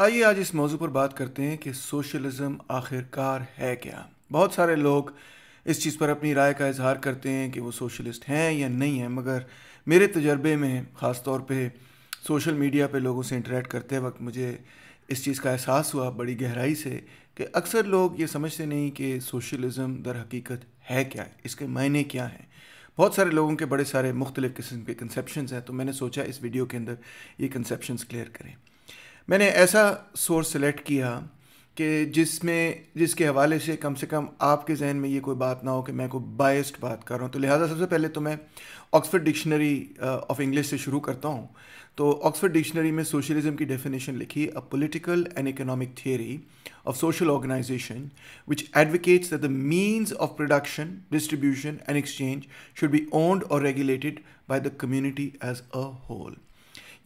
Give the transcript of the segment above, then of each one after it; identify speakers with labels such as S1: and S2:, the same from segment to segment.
S1: आइए आज इस मौजू पर बात करते हैं कि सोशलिज्म आखिरकार है क्या बहुत सारे लोग इस चीज़ पर अपनी राय का इजहार करते हैं कि वो सोशलिस्ट हैं या नहीं हैं मगर मेरे तजर्बे में ख़ास तौर पे सोशल मीडिया पे लोगों से इंटरेक्ट करते वक्त मुझे इस चीज़ का एहसास हुआ बड़ी गहराई से कि अक्सर लोग ये समझते नहीं कि सोशलिज़म दर हकीकत है क्या इसके मायने क्या हैं बहुत सारे लोगों के बड़े सारे मुख्तलिफ़ किस्म के कंसेप्शन हैं तो मैंने सोचा इस वीडियो के अंदर ये कंसेप्शन क्लियर करें मैंने ऐसा सोर्स सेलेक्ट किया कि जिसमें जिसके हवाले से कम से कम आपके जहन में ये कोई बात ना हो कि मैं कोई बायस्ड बात कर रहा हूँ तो लिहाजा सबसे पहले तो मैं ऑक्सफर्ड डिक्शनरी ऑफ इंग्लिश से शुरू करता हूँ तो ऑक्सफर्ड डिक्शनरी में सोशलिज्म की डेफिनेशन लिखी a political and economic theory of social organization which advocates the means of production distribution and exchange should be owned or regulated by the community as a whole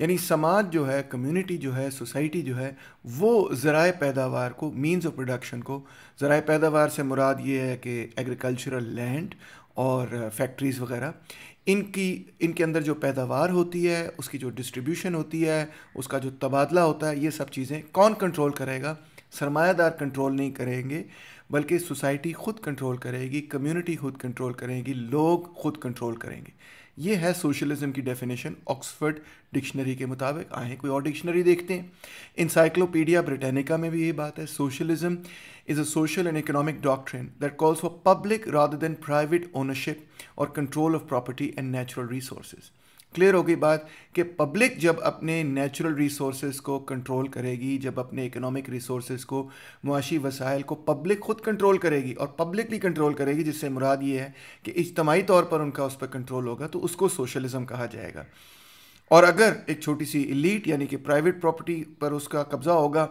S1: यानी समाज जो है community जो है society जो है वो ज़राए पैदावार को मीन्स ऑफ प्रोडक्शन को ज़राए पैदावार से मुराद ये है कि एग्रीकल्चरल लैंड और फैक्ट्रीज़ uh, वगैरह इनकी इनके अंदर जो पैदावार होती है उसकी जो डिस्ट्रीब्यूशन होती है उसका जो तबादला होता है ये सब चीज़ें कौन कंट्रोल करेगा सरमायादार कंट्रोल नहीं करेंगे बल्कि सोसाइटी खुद कंट्रोल करेगी कम्युनिटी खुद कंट्रोल करेगी लोग खुद कंट्रोल करेंगे ये है सोशलिज्म की डेफिनेशन ऑक्सफर्ड डिक्शनरी के मुताबिक आए कोई और डिक्शनरी देखते हैं इंसाइक्लोपीडिया ब्रिटेनिका में भी ये बात है socialism is a social and economic doctrine that calls for public rather than private ownership or control of property and natural resources clear होगी बात कि पब्लिक जब अपने नेचुरल रिसोर्स को कंट्रोल करेगी जब अपने इकोनॉमिक रिसोर्स को मुआशी वसाइल को पब्लिक खुद कंट्रोल करेगी और पब्लिकली कंट्रोल करेगी जिससे मुराद ये है कि इज्तमाही तौर पर उनका उस पर कंट्रोल होगा तो उसको सोशलिज़म कहा जाएगा और अगर एक छोटी सी इलीट यानी कि प्राइवेट प्रॉपर्टी पर उसका कब्ज़ा होगा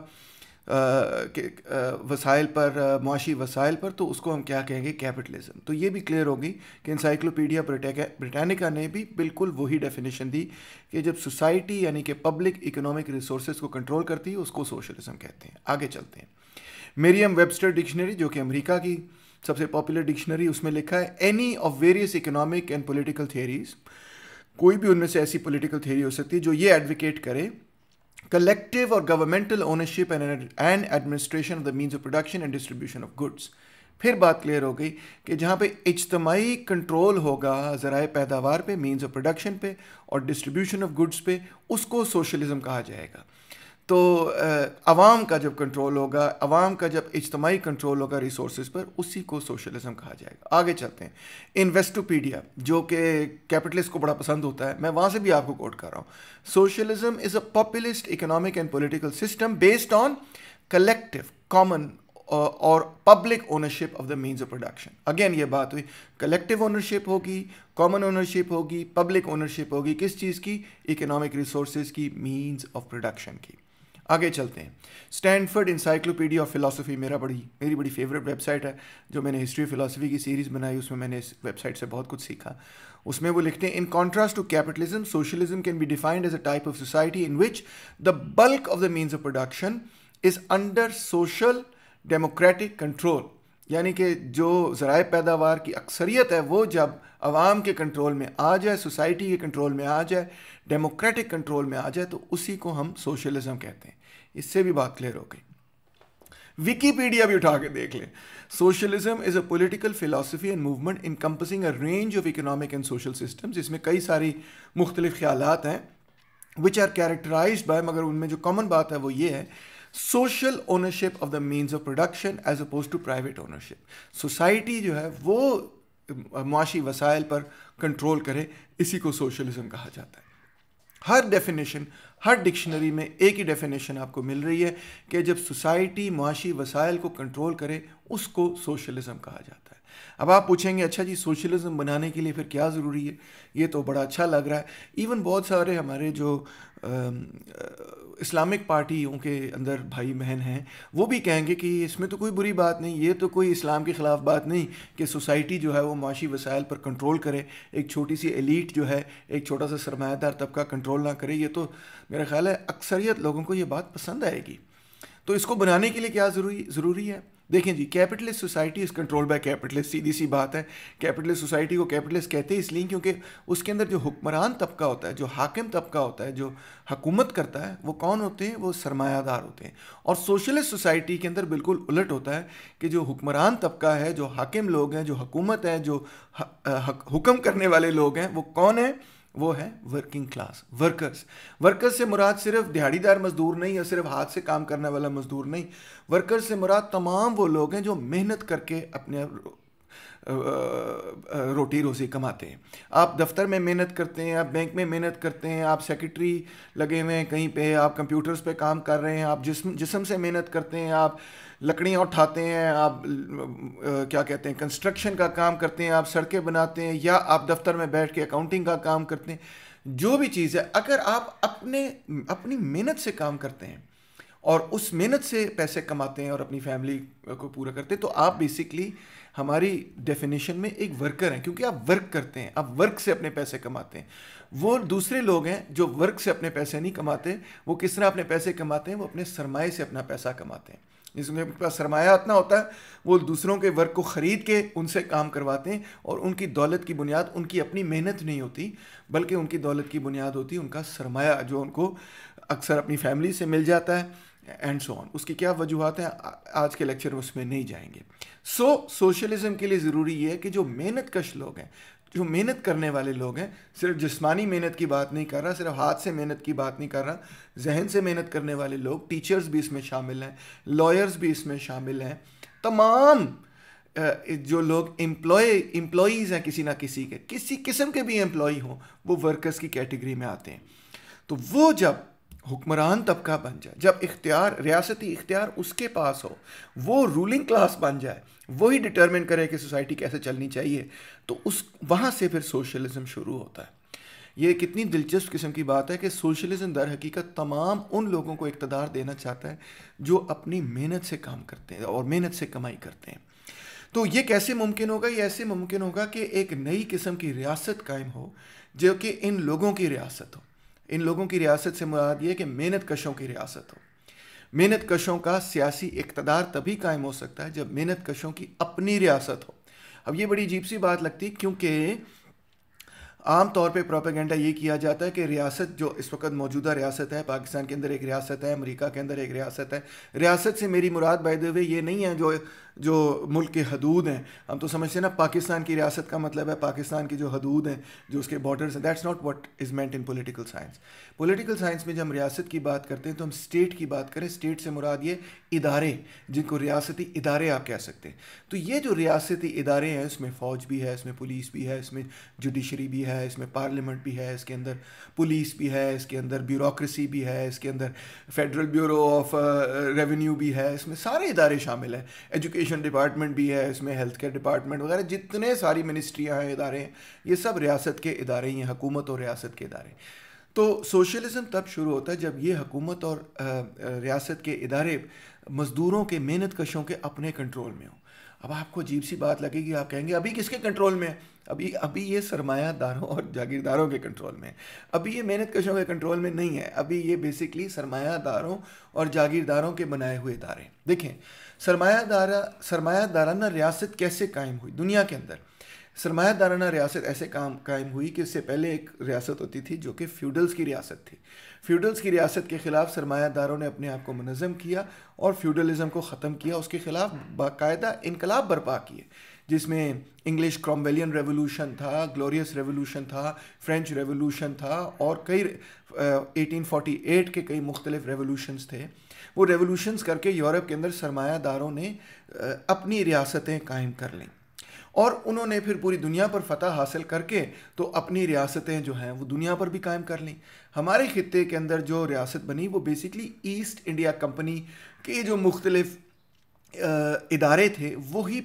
S1: वसाइल पर मुआशी वसाइल पर तो उसको हम क्या कहेंगे कैपिटलिज्म तो ये भी क्लियर होगी कि इंसाइक्लोपीडिया ब्रिटानिका ने भी बिल्कुल वही डेफिनेशन दी कि जब सोसाइटी यानी कि पब्लिक इकोनॉमिक रिसोर्स को कंट्रोल करती है उसको सोशलिज्म कहते हैं आगे चलते हैं मेरियम वेबस्टर डिक्शनरी जो कि अमरीका की सबसे पॉपुलर डिक्शनरी उसमें लिखा है any of various economic and political theories कोई भी उनमें से ऐसी पोलिटिकल थियरी हो सकती है जो ये एडवोकेट करे collective or governmental ownership and, and administration of the means of production and distribution of goods. फिर बात क्लियर हो गई कि जहाँ पे इजतमाही कंट्रोल होगा ज़रा पैदावार पे मीन्स ऑफ प्रोडक्शन पे और डिस्ट्रीब्यूशन ऑफ गुड्स पे उसको सोशलिज़म कहा जाएगा तो आवाम का जब कंट्रोल होगा आवाम का जब इज्तमाही कंट्रोल होगा रिसोर्स पर उसी को सोशलिज़म कहा जाएगा आगे चलते हैं इन्वेस्टोपीडिया जो कि कैपिटलिस्ट को बड़ा पसंद होता है मैं वहाँ से भी आपको कोट कर रहा हूँ socialism is a populist economic and political system based on collective common or public ownership of the means of production again ये बात हुई कलेक्टिव ओनरशिप होगी कॉमन ओनरशिप होगी पब्लिक ओनरशिप होगी किस चीज़ की इकोनॉमिक रिसोर्स की मीन्स ऑफ प्रोडक्शन की आगे चलते हैं स्टैनफर्ड इंसाइक्लोपीडिया ऑफ फिलासफी मेरा बड़ी मेरी बड़ी फेवरेट वेबसाइट है जो मैंने हिस्ट्री फिलासफी की सीरीज़ बनाई उसमें मैंने इस वेबसाइट से बहुत कुछ सीखा उसमें वो लिखते हैं in contrast to capitalism socialism can be defined as a type of society in which the bulk of the means of production is under social democratic control यानी कि जो ज़रा पैदावार की अक्सरियत है वो जब आवाम के कंट्रोल में आ जाए सोसाइटी के कंट्रोल में आ जाए डेमोक्रेटिक कंट्रोल में आ जाए तो उसी को हम सोशलिज्म कहते हैं इससे भी बात क्लियर हो गई विकीपीडिया भी उठा के देख लें socialism is a political philosophy and movement encompassing a range of economic and social system इसमें कई सारी मुख्तलिफ ख्याल हैं विच आर कैरेक्टराइज बाय मगर उनमें जो कॉमन बात है वो ये है social ownership of the means of production as oppose to private ownership society जो है वो मुआशी वसाइल पर कंट्रोल करे इसी को सोशलिज्म कहा जाता है हर डेफिनेशन हर डिक्शनरी में एक ही डेफिनेशन आपको मिल रही है कि जब सोसाइटी मुआशी वसायल को कंट्रोल करे उसको सोशलिज़म कहा जाता है अब आप पूछेंगे अच्छा जी सोशलिज़्म बनाने के लिए फिर क्या ज़रूरी है ये तो बड़ा अच्छा लग रहा है इवन बहुत सारे हमारे जो इस्लामिक पार्टियों के अंदर भाई बहन हैं वो भी कहेंगे कि इसमें तो कोई बुरी बात नहीं ये तो कोई इस्लाम के ख़िलाफ़ बात नहीं कि सोसाइटी जो है वो माशी वसायल पर कंट्रोल करे एक छोटी सी एलिट जो है एक छोटा सा सरमायादार तबका कंट्रोल ना करे ये तो मेरा ख्याल है अक्सरियत लोगों को ये बात पसंद आएगी तो इसको बनाने के लिए क्या ज़रूरी ज़रूरी है देखें जी capitalist society is control by capitalist सीधी सी बात है कैपिटलिस्ट सोसाइटी को कैपिटलिस्ट कहते हैं इसलिए क्योंकि उसके अंदर जो हुक्मरान तबका होता है जो हाकिम तबका होता है जो हकूमत करता है वो कौन होते हैं वो सरमायादार होते हैं और सोशलिस्ट सोसाइटी के अंदर बिल्कुल उलट होता है कि जो हुक्मरान तबका है जो हाकिम लोग हैं जो हकूमत है जो हुक्म करने वाले लोग हैं वो कौन है वो है वर्किंग क्लास वर्कर्स वर्कर्स से मुराद सिर्फ दिहाड़ीदार मजदूर नहीं या सिर्फ हाथ से काम करने वाला मजदूर नहीं वर्कर्स से मुराद तमाम वो लोग हैं जो मेहनत करके अपने रोटी रोज़ी कमाते हैं आप दफ्तर में मेहनत करते हैं आप बैंक में मेहनत करते हैं आप सेक्रेटरी लगे हुए हैं कहीं पे आप कंप्यूटर्स पे काम कर रहे हैं आप जिसम जिसम से मेहनत करते हैं आप लकड़ियाँ उठाते हैं आप क्या कहते हैं कंस्ट्रक्शन का काम करते हैं आप सड़कें बनाते हैं या आप दफ्तर में बैठ के अकाउंटिंग का काम करते हैं जो भी चीज़ है अगर आप अपने अपनी मेहनत से काम करते हैं और उस मेहनत से पैसे कमाते हैं और अपनी फैमिली को पूरा करते हैं तो आप बेसिकली हमारी डेफिनेशन में एक वर्कर हैं क्योंकि आप वर्क करते हैं आप वर्क से अपने पैसे कमाते हैं वो दूसरे लोग हैं जो वर्क से अपने पैसे नहीं कमाते वो किस तरह अपने पैसे कमाते हैं वो अपने सरमाए से अपना पैसा कमाते हैं जिसमें उनके पास सरमाया इतना होता है वो दूसरों के वर्क को ख़रीद के उनसे काम करवाते हैं और उनकी दौलत की बुनियाद उनकी अपनी मेहनत नहीं होती बल्कि उनकी दौलत की बुनियाद होती है उनका सरमाया जो उनको अक्सर अपनी फैमिली से मिल जाता है एंड सो ऑन उसकी क्या वजूहत हैं आज के लेक्चर में उसमें नहीं जाएंगे सो so, सोशलिज्म के लिए ज़रूरी ये है कि जो मेहनत कश लोग हैं जो मेहनत करने वाले लोग हैं सिर्फ जिस्मानी मेहनत की बात नहीं कर रहा सिर्फ हाथ से मेहनत की बात नहीं कर रहा जहन से मेहनत करने वाले लोग टीचर्स भी इसमें शामिल हैं लॉयर्स भी इसमें शामिल हैं तमाम जो लोग एम्प्लॉय एम्प्लॉज़ हैं किसी ना किसी के किसी किस्म के भी एम्प्लॉय हों वो वर्कर्स की कैटेगरी में आते हैं तो वो जब हुक्मरान तबका बन जाए जब इख्तियार रियासती इख्तियार उसके पास हो वो रूलिंग क्लास बन जाए वही डिटरमिन करें कि सोसाइटी कैसे चलनी चाहिए तो उस वहाँ से फिर सोशलिज्म शुरू होता है ये कितनी दिलचस्प किस्म की बात है कि सोशलिज्म दर हकीकत तमाम उन लोगों को इकतदार देना चाहता है जो अपनी मेहनत से काम करते हैं और मेहनत से कमाई करते हैं तो ये कैसे मुमकिन होगा ये ऐसे मुमकिन होगा कि एक नई किस्म की रियासत कायम हो जो कि इन लोगों की रियासत हो इन लोगों की रियासत से मुराद ये कि मेहनत कशों की रियासत हो मेहनत कशों का सियासी इकतदार तभी कायम हो सकता है जब मेहनत कशों की अपनी रियासत हो अब ये बड़ी अजीब सी बात लगती क्योंकि आम तौर पे प्रोपेगेंडा ये किया जाता है कि रियासत जो इस वक्त मौजूदा रियासत है पाकिस्तान के अंदर एक रियासत है अमेरिका के अंदर एक रियासत है रियासत से मेरी मुराद बाय द वे ये नहीं है जो जो मुल्क के हदूद हैं हम तो समझते हैं ना पाकिस्तान की रियासत का मतलब है पाकिस्तान की जो हदूद हैं जो उसके बॉर्डर्स हैं that's not what is meant in political science political science में जब हम रियासत की बात करते हैं तो हम स्टेट की बात करें स्टेट से मुराद ये इदारे जिनको रियासती इदारे आप कह सकते हैं तो ये जो रियासती इदारे हैं इसमें फ़ौज भी है इसमें पुलिस भी है इसमें जुडिशरी भी है इसमें पार्लियामेंट भी है इसके अंदर पुलिस भी है इसके अंदर ब्यूरोसी भी है इसके अंदर फेडरल ब्यूरो ऑफ रेवेन्यू भी है इसमें सारे इदारे शामिल हैं एजुकेशन एजुकेशन डिपार्टमेंट भी है इसमें हेल्थ केयर डिपार्टमेंट वगैरह जितने सारी मिनिस्ट्रियाँ हैं इदारे हैं ये सब रियासत के इदारे ही हैं हकूमत और रियासत के इदारे तो सोशलिज़म तब शुरू होता है जब ये हकूमत और रियासत के इदारे मज़दूरों के मेहनत कशों के अपने कंट्रोल में हों अब आपको अजीब सी बात लगेगी आप कहेंगे अभी किसके कंट्रोल में है अभी अभी ये सरमायादारों और जागीरदारों के कंट्रोल में है अभी ये मेहनत कशों के कंट्रोल में नहीं है अभी ये बेसिकली सरमायादारों और जागीरदारों के बनाए हुए इदारे देखें सरमायादारा सरमायादाराना रियासत कैसे कायम हुई दुनिया के अंदर सरमायादाराना रियासत ऐसे काम कायम हुई कि इससे पहले एक रियासत होती थी जो कि फ्यूडल्स की रियासत थी फ्यूडल्स की रियासत के ख़िलाफ़ सरमायादारों ने अपने आप को मनज़म किया और फ्यूडलिज्म को ख़त्म किया उसके ख़िलाफ़ बाकायदा इनकलाब बर्पा किए जिसमें इंग्लिश क्रॉम्बेलियन रेवोल्यूशन था ग्लोरियस रेवोल्यूशन था फ्रेंच रेवोल्यूशन था और कई एटीन फोटी एट के कई मुख्तलिफ रेवोल्यूशंस थे वो रेवोल्यूशंस करके यूरोप के अंदर सरमायादारों ने अपनी रियासतें कायम कर लीं और उन्होंने फिर पूरी दुनिया पर फतह हासिल करके तो अपनी रियासतें जो हैं वो दुनिया पर भी कायम कर लीं हमारे खत्े के अंदर जो रियासत बनी वो बेसिकली ईस्ट इंडिया कंपनी के जो मुख्तलिफ इदारे थे वही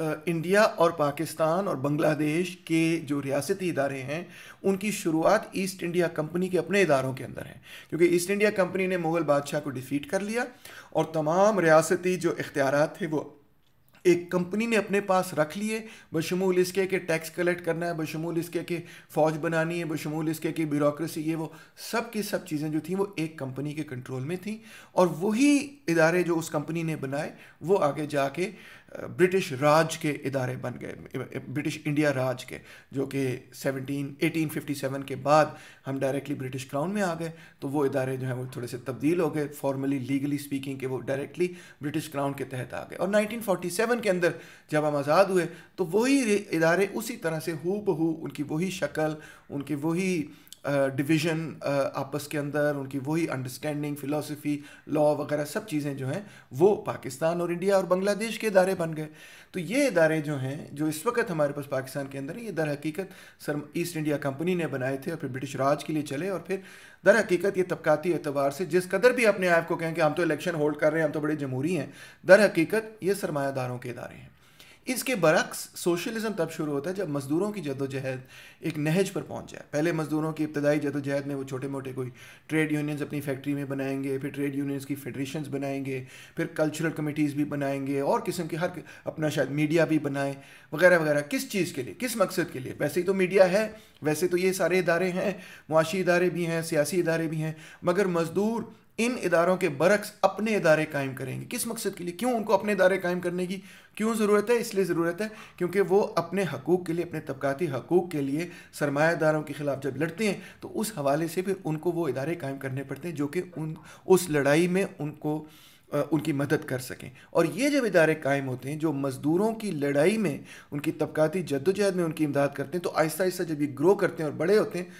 S1: इंडिया और पाकिस्तान और बांग्लादेश के जो रियासती इदारे हैं उनकी शुरुआत ईस्ट इंडिया कंपनी के अपने इदारों के अंदर है क्योंकि ईस्ट इंडिया कंपनी ने मुग़ल बादशाह को डिफ़ीट कर लिया और तमाम रियासती जो इख्तियार थे वो एक कंपनी ने अपने पास रख लिए बशमूल इसके के टैक्स कलेक्ट करना है बशमूल इसके के फ़ौज बनानी है बशमूल इसके की ब्यूरोसी ये वो सब की सब चीज़ें जो थी वो एक कंपनी के कंट्रोल में थी और वही इदारे जो उस कंपनी ने बनाए वो आगे जाके ब्रिटिश राज के इदारे बन गए ब्रिटिश इंडिया राज के जो कि 17 1857 के बाद हम डायरेक्टली ब्रिटिश क्राउन में आ गए तो वो इदारे जो हैं वो थोड़े से तब्दील हो गए फॉर्मली लीगली स्पीकिंग के वो डायरेक्टली ब्रिटिश क्राउन के तहत आ गए और 1947 के अंदर जब हम आज़ाद हुए तो वही इदारे उसी तरह से हु बहू उनकी वही शक्ल उनकी वही डिवीज़न आपस के अंदर उनकी वही अंडरस्टैंडिंग फ़िलासफ़ी लॉ वगैरह सब चीज़ें जो हैं वो पाकिस्तान और इंडिया और बांग्लादेश के इदारे बन गए तो ये इदारे जो हैं जो इस वक्त हमारे पास पाकिस्तान के अंदर ये दर हकीकत सर ईस्ट इंडिया कंपनी ने बनाए थे और फिर ब्रिटिश राज के लिए चले और फिर दर हकीकत ये तबकाती एतबार से जिस कदर भी अपने आप को कहें कि हम तो इलेक्शन होल्ड कर रहे हैं हम तो बड़े जमहूरी हैं दर हकीकत ये सरमायादारों के इदारे हैं इसके बरक्स सोशलिज्म तब शुरू होता है जब मज़दूरों की जदोजहद एक नहज पर पहुंच जाए पहले मज़दूरों की इब्तदाई जदोजहद में वो छोटे मोटे कोई ट्रेड यूनियंस अपनी फैक्ट्री में बनाएंगे फिर ट्रेड यूनियंस की फेडरेशंस बनाएंगे फिर कल्चरल कमिटीज़ भी बनाएंगे और किस्म के हर अपना शायद मीडिया भी बनाएं वगैरह वगैरह किस चीज़ के लिए किस मकसद के लिए वैसे ही तो मीडिया है वैसे तो ये सारे इदारे हैं मुआशी इदारे भी हैं सियासी इदारे भी हैं मगर मज़दूर इन इदारों के बरक्स अपने इदारे कायम करेंगे किस मकसद के लिए क्यों उनको अपने इदारे कायम करने की क्यों ज़रूरत है इसलिए ज़रूरत है क्योंकि वो अपने हकूक़ के लिए अपने तबकती हकूक़ के लिए सरमायादारों के ख़िलाफ़ जब लड़ते हैं तो उस हवाले से फिर उनको वो इदारे कायम करने पड़ते हैं जो कि उन उस लड़ाई में उनको उनकी मदद कर सकें और ये जब इदारे कायम होते हैं जो मज़दूरों की लड़ाई में उनकी तबकती जद्दोजहद में उनकी इमदाद करते हैं तो आहिस्ता आहिस्ता जब ये ग्रो करते हैं और बड़े होते हैं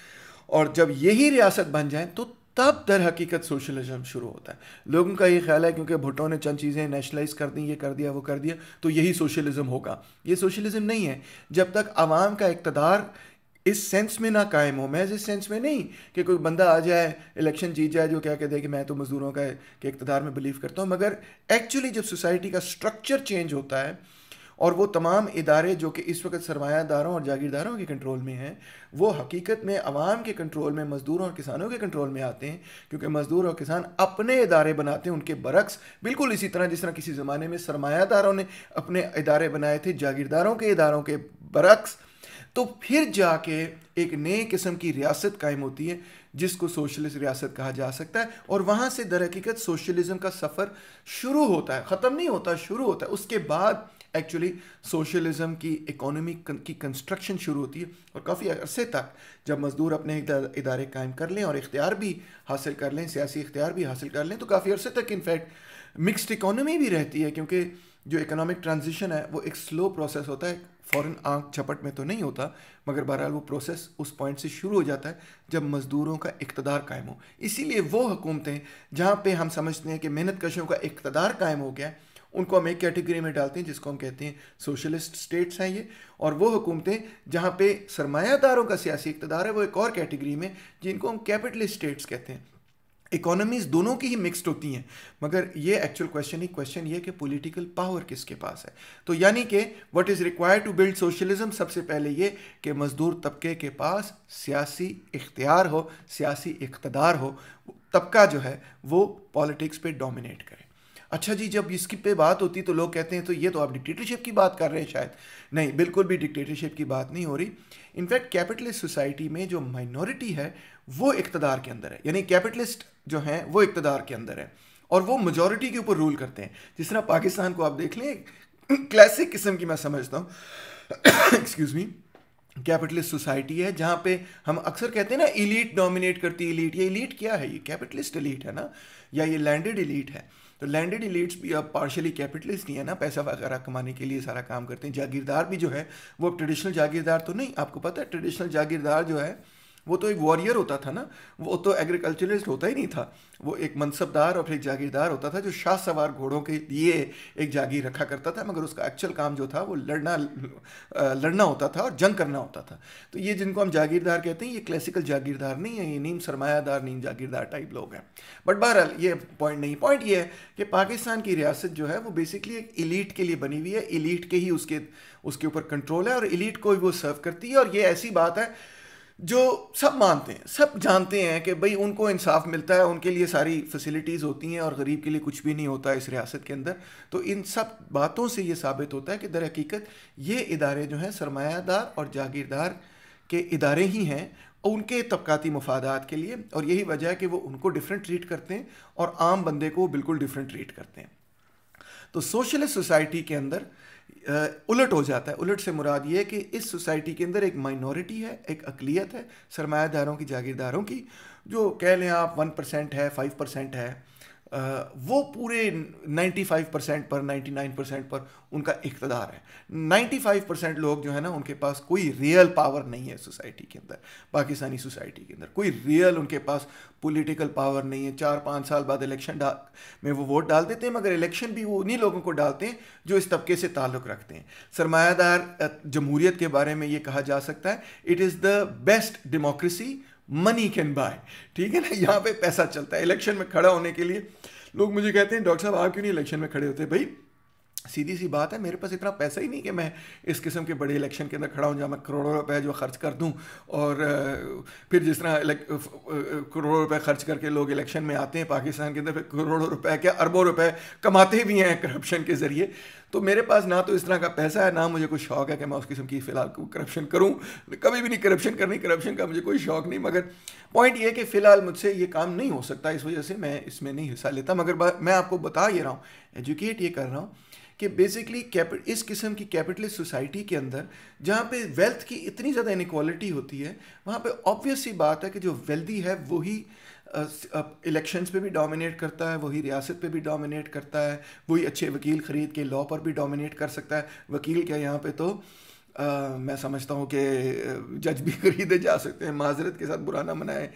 S1: और जब यही रियासत बन जाए तो तब दर हकीकत सोशलिज्म शुरू होता है लोगों का ये ख्याल है क्योंकि भुट्टो ने चंद चीज़ें नेशनलाइज कर दी ये कर दिया वो कर दिया तो यही सोशलिज्म होगा ये सोशलिज्म नहीं है जब तक आवाम का इकतदार इस सेंस में ना कायम हो मैं इस सेंस में नहीं कि कोई बंदा आ जाए इलेक्शन जीत जाए जो क्या कहते हैं कि मैं तो मज़दूरों का के इकतदार में बिलीव करता हूँ मगर एक्चुअली जब सोसाइटी का स्ट्रक्चर चेंज होता है और वो तमाम इदारे जो कि इस वक्त सरमायादारों और जागीरदारों के कंट्रोल में हैं वो हकीकत में आवाम के कंट्रोल में मज़दूरों और किसानों के कंट्रोल में आते हैं क्योंकि मज़दूर और किसान अपने इदारे बनाते हैं उनके बरक्स बिल्कुल इसी तरह जिस तरह किसी ज़माने में सरमायादारों ने अपने इदारे बनाए थे जागीरदारों के इदारों के बरक्स तो फिर जाके एक नए किस्म की रियासत कायम होती है जिसको सोशलिस्ट रियासत कहा जा सकता है और वहाँ से दरहकीकत सोशलिज़म का सफ़र शुरू होता है ख़त्म नहीं होता शुरू होता है उसके बाद एक्चुअली सोशलिज्म की इकोनॉमी की कंस्ट्रक्शन शुरू होती है और काफ़ी अरसे तक जब मज़दूर अपने इदारे कायम कर लें और इख्तियार भी हासिल कर लें सियासी इख्तियार भी हासिल कर लें तो काफ़ी अरसे तक इनफैक्ट मिक्सड इकोनॉमी भी रहती है क्योंकि जो इकोनॉमिक ट्रांजिशन है वो एक स्लो प्रोसेस होता है फ़ौरन आँख झपट में तो नहीं होता मगर बहरहाल वो प्रोसेस उस पॉइंट से शुरू हो जाता है जब मज़दूरों का इकतदार कायम हो इसीलिए वो हुकूमतें जहाँ पे हम समझते हैं कि मेहनत कशों का इकतदार कायम हो गया है उनको हम एक कैटेगरी में डालते हैं जिसको हम कहते हैं सोशलिस्ट स्टेट्स हैं ये और वो हुकूमतें जहाँ पे सरमायादारों का सियासी इकतदार है वो एक और कैटेगरी में जिनको हम कैपिटलिस्ट स्टेट्स कहते हैं इकोनॉमीज़ दोनों की ही मिक्स्ड होती हैं मगर ये एक्चुअल क्वेश्चन ही क्वेश्चन ये कि पॉलिटिकल पावर किसके पास है तो यानी कि what is required to build socialism सबसे पहले ये कि मज़दूर तबके के पास सियासी इख्तियार हो सियासी इकतदार हो तबका जो है वो पॉलिटिक्स पे डोमिनेट करे अच्छा जी जब इसकी पे बात होती तो लोग कहते हैं तो ये तो आप डिक्टेटरशिप की बात कर रहे हैं शायद नहीं बिल्कुल भी डिक्टेटरशिप की बात नहीं हो रही इनफैक्ट कैपिटलिस्ट सोसाइटी में जो माइनॉरिटी है वो इकतदार के अंदर है यानी कैपिटलिस्ट जो हैं वो इकतदार के अंदर है और वो मेजोरिटी के ऊपर रूल करते हैं जिस तरह पाकिस्तान को आप देख लें क्लासिक किस्म की मैं समझता हूँ एक्सक्यूज़ मी कैपिटलिस्ट सोसाइटी है जहाँ पे हम अक्सर कहते हैं ना इलीट डोमिनेट करती इलीट ये इलीट क्या है ये कैपिटलिस्ट इलीट है ना या ये लैंडेड इलीट है तो लैंडेड इलीट्स भी अब पार्शली कैपिटलिस्ट ही है ना पैसा वगैरह कमाने के लिए सारा काम करते हैं जागीरदार भी जो है वो अब ट्रेडिशनल जागीरदार तो नहीं आपको पता है ट्रेडिशनल जागीरदार जो है वो तो एक वॉरियर होता था ना वो तो एग्रीकल्चरलिस्ट होता ही नहीं था वो एक मनसबदार और एक जागीरदार होता था जो शाह सवार घोड़ों के लिए एक जागीर रखा करता था मगर उसका एक्चुअल काम जो था वो लड़ना लड़ना होता था और जंग करना होता था तो ये जिनको हम जागीरदार कहते हैं ये क्लासिकल जागीरदार नहीं है ये नीम सरमायादार नीम जागीरदार टाइप लोग हैं बट बहरहाल ये पॉइंट नहीं पॉइंट ये है कि पाकिस्तान की रियासत जो है वो बेसिकली एक इलीट के लिए बनी हुई है इलीट के ही उसके उसके ऊपर कंट्रोल है और इलीट को ही वो सर्व करती है और ये ऐसी बात है जो सब मानते हैं सब जानते हैं कि भाई उनको इंसाफ मिलता है उनके लिए सारी फैसिलिटीज़ होती हैं और गरीब के लिए कुछ भी नहीं होता इस रियासत के अंदर तो इन सब बातों से ये साबित होता है कि दर हकीकत ये इदारे जो हैं सरमायादार और जागीरदार के इदारे ही हैं उनके तबकाती मफादात के लिए और यही वजह है कि वो उनको डिफरेंट ट्रीट करते हैं और आम बंदे को बिल्कुल डिफरेंट ट्रीट करते हैं तो सोशलिस्ट सोसाइटी के अंदर उलट हो जाता है उलट से मुराद ये कि इस सोसाइटी के अंदर एक माइनॉरिटी है एक अकलीत है सरमायादारों की जागीरदारों की जो कह लें आप वन परसेंट है फाइव परसेंट है वो पूरे 95 परसेंट पर 99 परसेंट पर उनका इकतदार है 95 परसेंट लोग जो है ना उनके पास कोई रियल पावर नहीं है सोसाइटी के अंदर पाकिस्तानी सोसाइटी के अंदर कोई रियल उनके पास पॉलिटिकल पावर नहीं है चार पाँच साल बाद इलेक्शन में वो वोट डाल देते हैं मगर इलेक्शन भी वो उन्हीं लोगों को डालते हैं जो इस तबके से ताल्लुक़ रखते हैं सरमायादार जमहूरीत के बारे में ये कहा जा सकता है it is the best democracy money can buy ठीक है ना यहाँ पे पैसा चलता है इलेक्शन में खड़ा होने के लिए लोग मुझे कहते हैं डॉक्टर साहब आप क्यों नहीं इलेक्शन में खड़े होते भाई सीधी सी बात है मेरे पास इतना पैसा ही नहीं कि मैं इस किस्म के बड़े इलेक्शन के अंदर खड़ा हूँ जहाँ मैं करोड़ों रुपए जो खर्च कर दूँ और फिर जिस तरह करोड़ों रुपए खर्च करके लोग इलेक्शन में आते हैं पाकिस्तान के अंदर फिर करोड़ों रुपए क्या अरबों रुपए कमाते भी हैं करप्शन के ज़रिए तो मेरे पास ना तो इस तरह का पैसा है ना मुझे कोई शौक है कि मैं उस किस्म की फ़िलहाल करप्शन करूँ कभी भी नहीं करप्शन करनी करप्शन का मुझे कोई शौक नहीं मगर पॉइंट ये कि फ़िलहाल मुझसे ये काम नहीं हो सकता इस वजह से मैं इसमें नहीं हिस्सा लेता मगर मैं आपको बता ये रहा हूँ एजुकेट ये कर रहा हूँ कि बेसिकली इस किस्म की कैपिटलिस्ट सोसाइटी के अंदर जहाँ पे वेल्थ की इतनी ज़्यादा इनक्वालिटी होती है वहाँ पे ऑब्वियस ही बात है कि जो वेल्दी है वही इलेक्शंस पे भी डोमिनेट करता है वही रियासत पे भी डोमिनेट करता है वही अच्छे वकील ख़रीद के लॉ पर भी डोमिनेट कर सकता है वकील क्या यहाँ पे तो आ, मैं समझता हूँ कि जज भी खरीदे जा सकते हैं माजरत के साथ बुरा ना मनाएं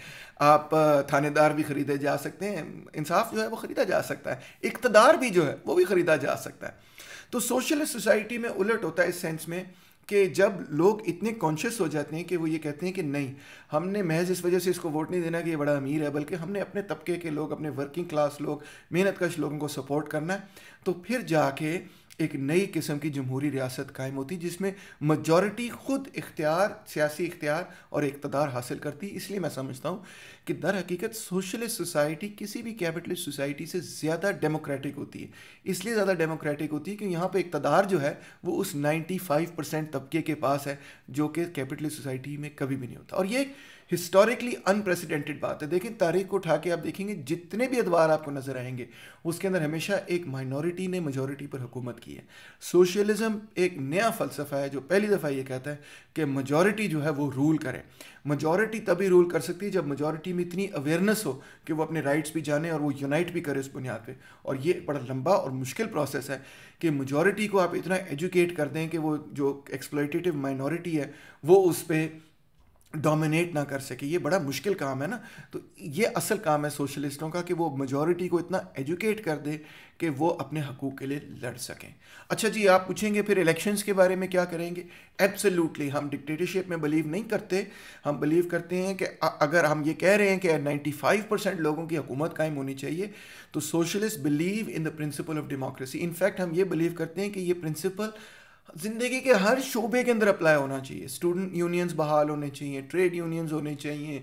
S1: आप थानेदार भी खरीदे जा सकते हैं इंसाफ जो है वो ख़रीदा जा सकता है इकतदार भी जो है वो भी ख़रीदा जा सकता है तो सोशलिस्ट सोसाइटी में उलट होता है इस सेंस में कि जब लोग इतने कॉन्शियस हो जाते हैं कि वो ये कहते हैं कि नहीं हमने महज इस वजह से इसको वोट नहीं देना कि ये बड़ा अमीर है बल्कि हमने अपने तबके के लोग अपने वर्किंग क्लास लोग मेहनत कश लोगों को सपोर्ट करना है तो फिर जाके एक नई किस्म की जमहूरी रियासत कायम होती जिसमें मजॉरिटी खुद इख्तियार सियासी इख्तियार और इकतदार हासिल करती इसलिए मैं समझता हूँ कि दर हकीकत सोशलिस्ट सोसाइटी किसी भी कैपिटलिस्ट सोसाइटी से ज़्यादा डेमोक्रेटिक होती है इसलिए ज़्यादा डेमोक्रेटिक होती है कि यहाँ पर इकतदार जो है वो उस नाइन्टी फाइव परसेंट तबके के पास है जो कि कैपिटलिस्ट सोसाइटी में कभी भी नहीं होता और ये हिस्टोरिकली अनप्रेसिडेंटेड बात है देखिए तारीख को उठा के आप देखेंगे जितने भी अदवार आपको नजर आएंगे उसके अंदर हमेशा एक माइनॉरिटी ने मेजोरिटी पर हुकूमत की है सोशलिज्म एक नया फलसफा है जो पहली दफ़ा ये कहता है कि मेजॉरिटी जो है वो रूल करे मेजॉरिटी तभी रूल कर सकती है जब मेजॉरिटी में इतनी अवेयरनेस हो कि वो अपने राइट्स भी जाने और वो यूनाइट भी करे उस बुनियाद पर और ये बड़ा लंबा और मुश्किल प्रोसेस है कि मेजॉरिटी को आप इतना एजुकेट कर दें कि वो जो एक्सप्लोइटेटिव माइनॉरिटी है वो उस पर डोमिनेट ना कर सके ये बड़ा मुश्किल काम है ना तो ये असल काम है सोशलिस्टों का कि वो मजॉरिटी को इतना एजुकेट कर दे कि वो अपने हकूक़ के लिए लड़ सकें अच्छा जी आप पूछेंगे फिर इलेक्शंस के बारे में क्या करेंगे एब्सोल्युटली हम डिक्टेटरशिप में बिलीव नहीं करते हम बिलीव करते हैं कि अगर हम ये कह रहे हैं कि नाइन्टी परसेंट लोगों की हुकूमत कायम होनी चाहिए तो socialist believe in the principle of democracy in fact हम ये बिलीव करते हैं कि ये प्रिंसिपल ज़िंदगी के हर शोबे के अंदर अप्लाई होना चाहिए स्टूडेंट यूनियंस बहाल होने चाहिए ट्रेड यूनियंस होने चाहिए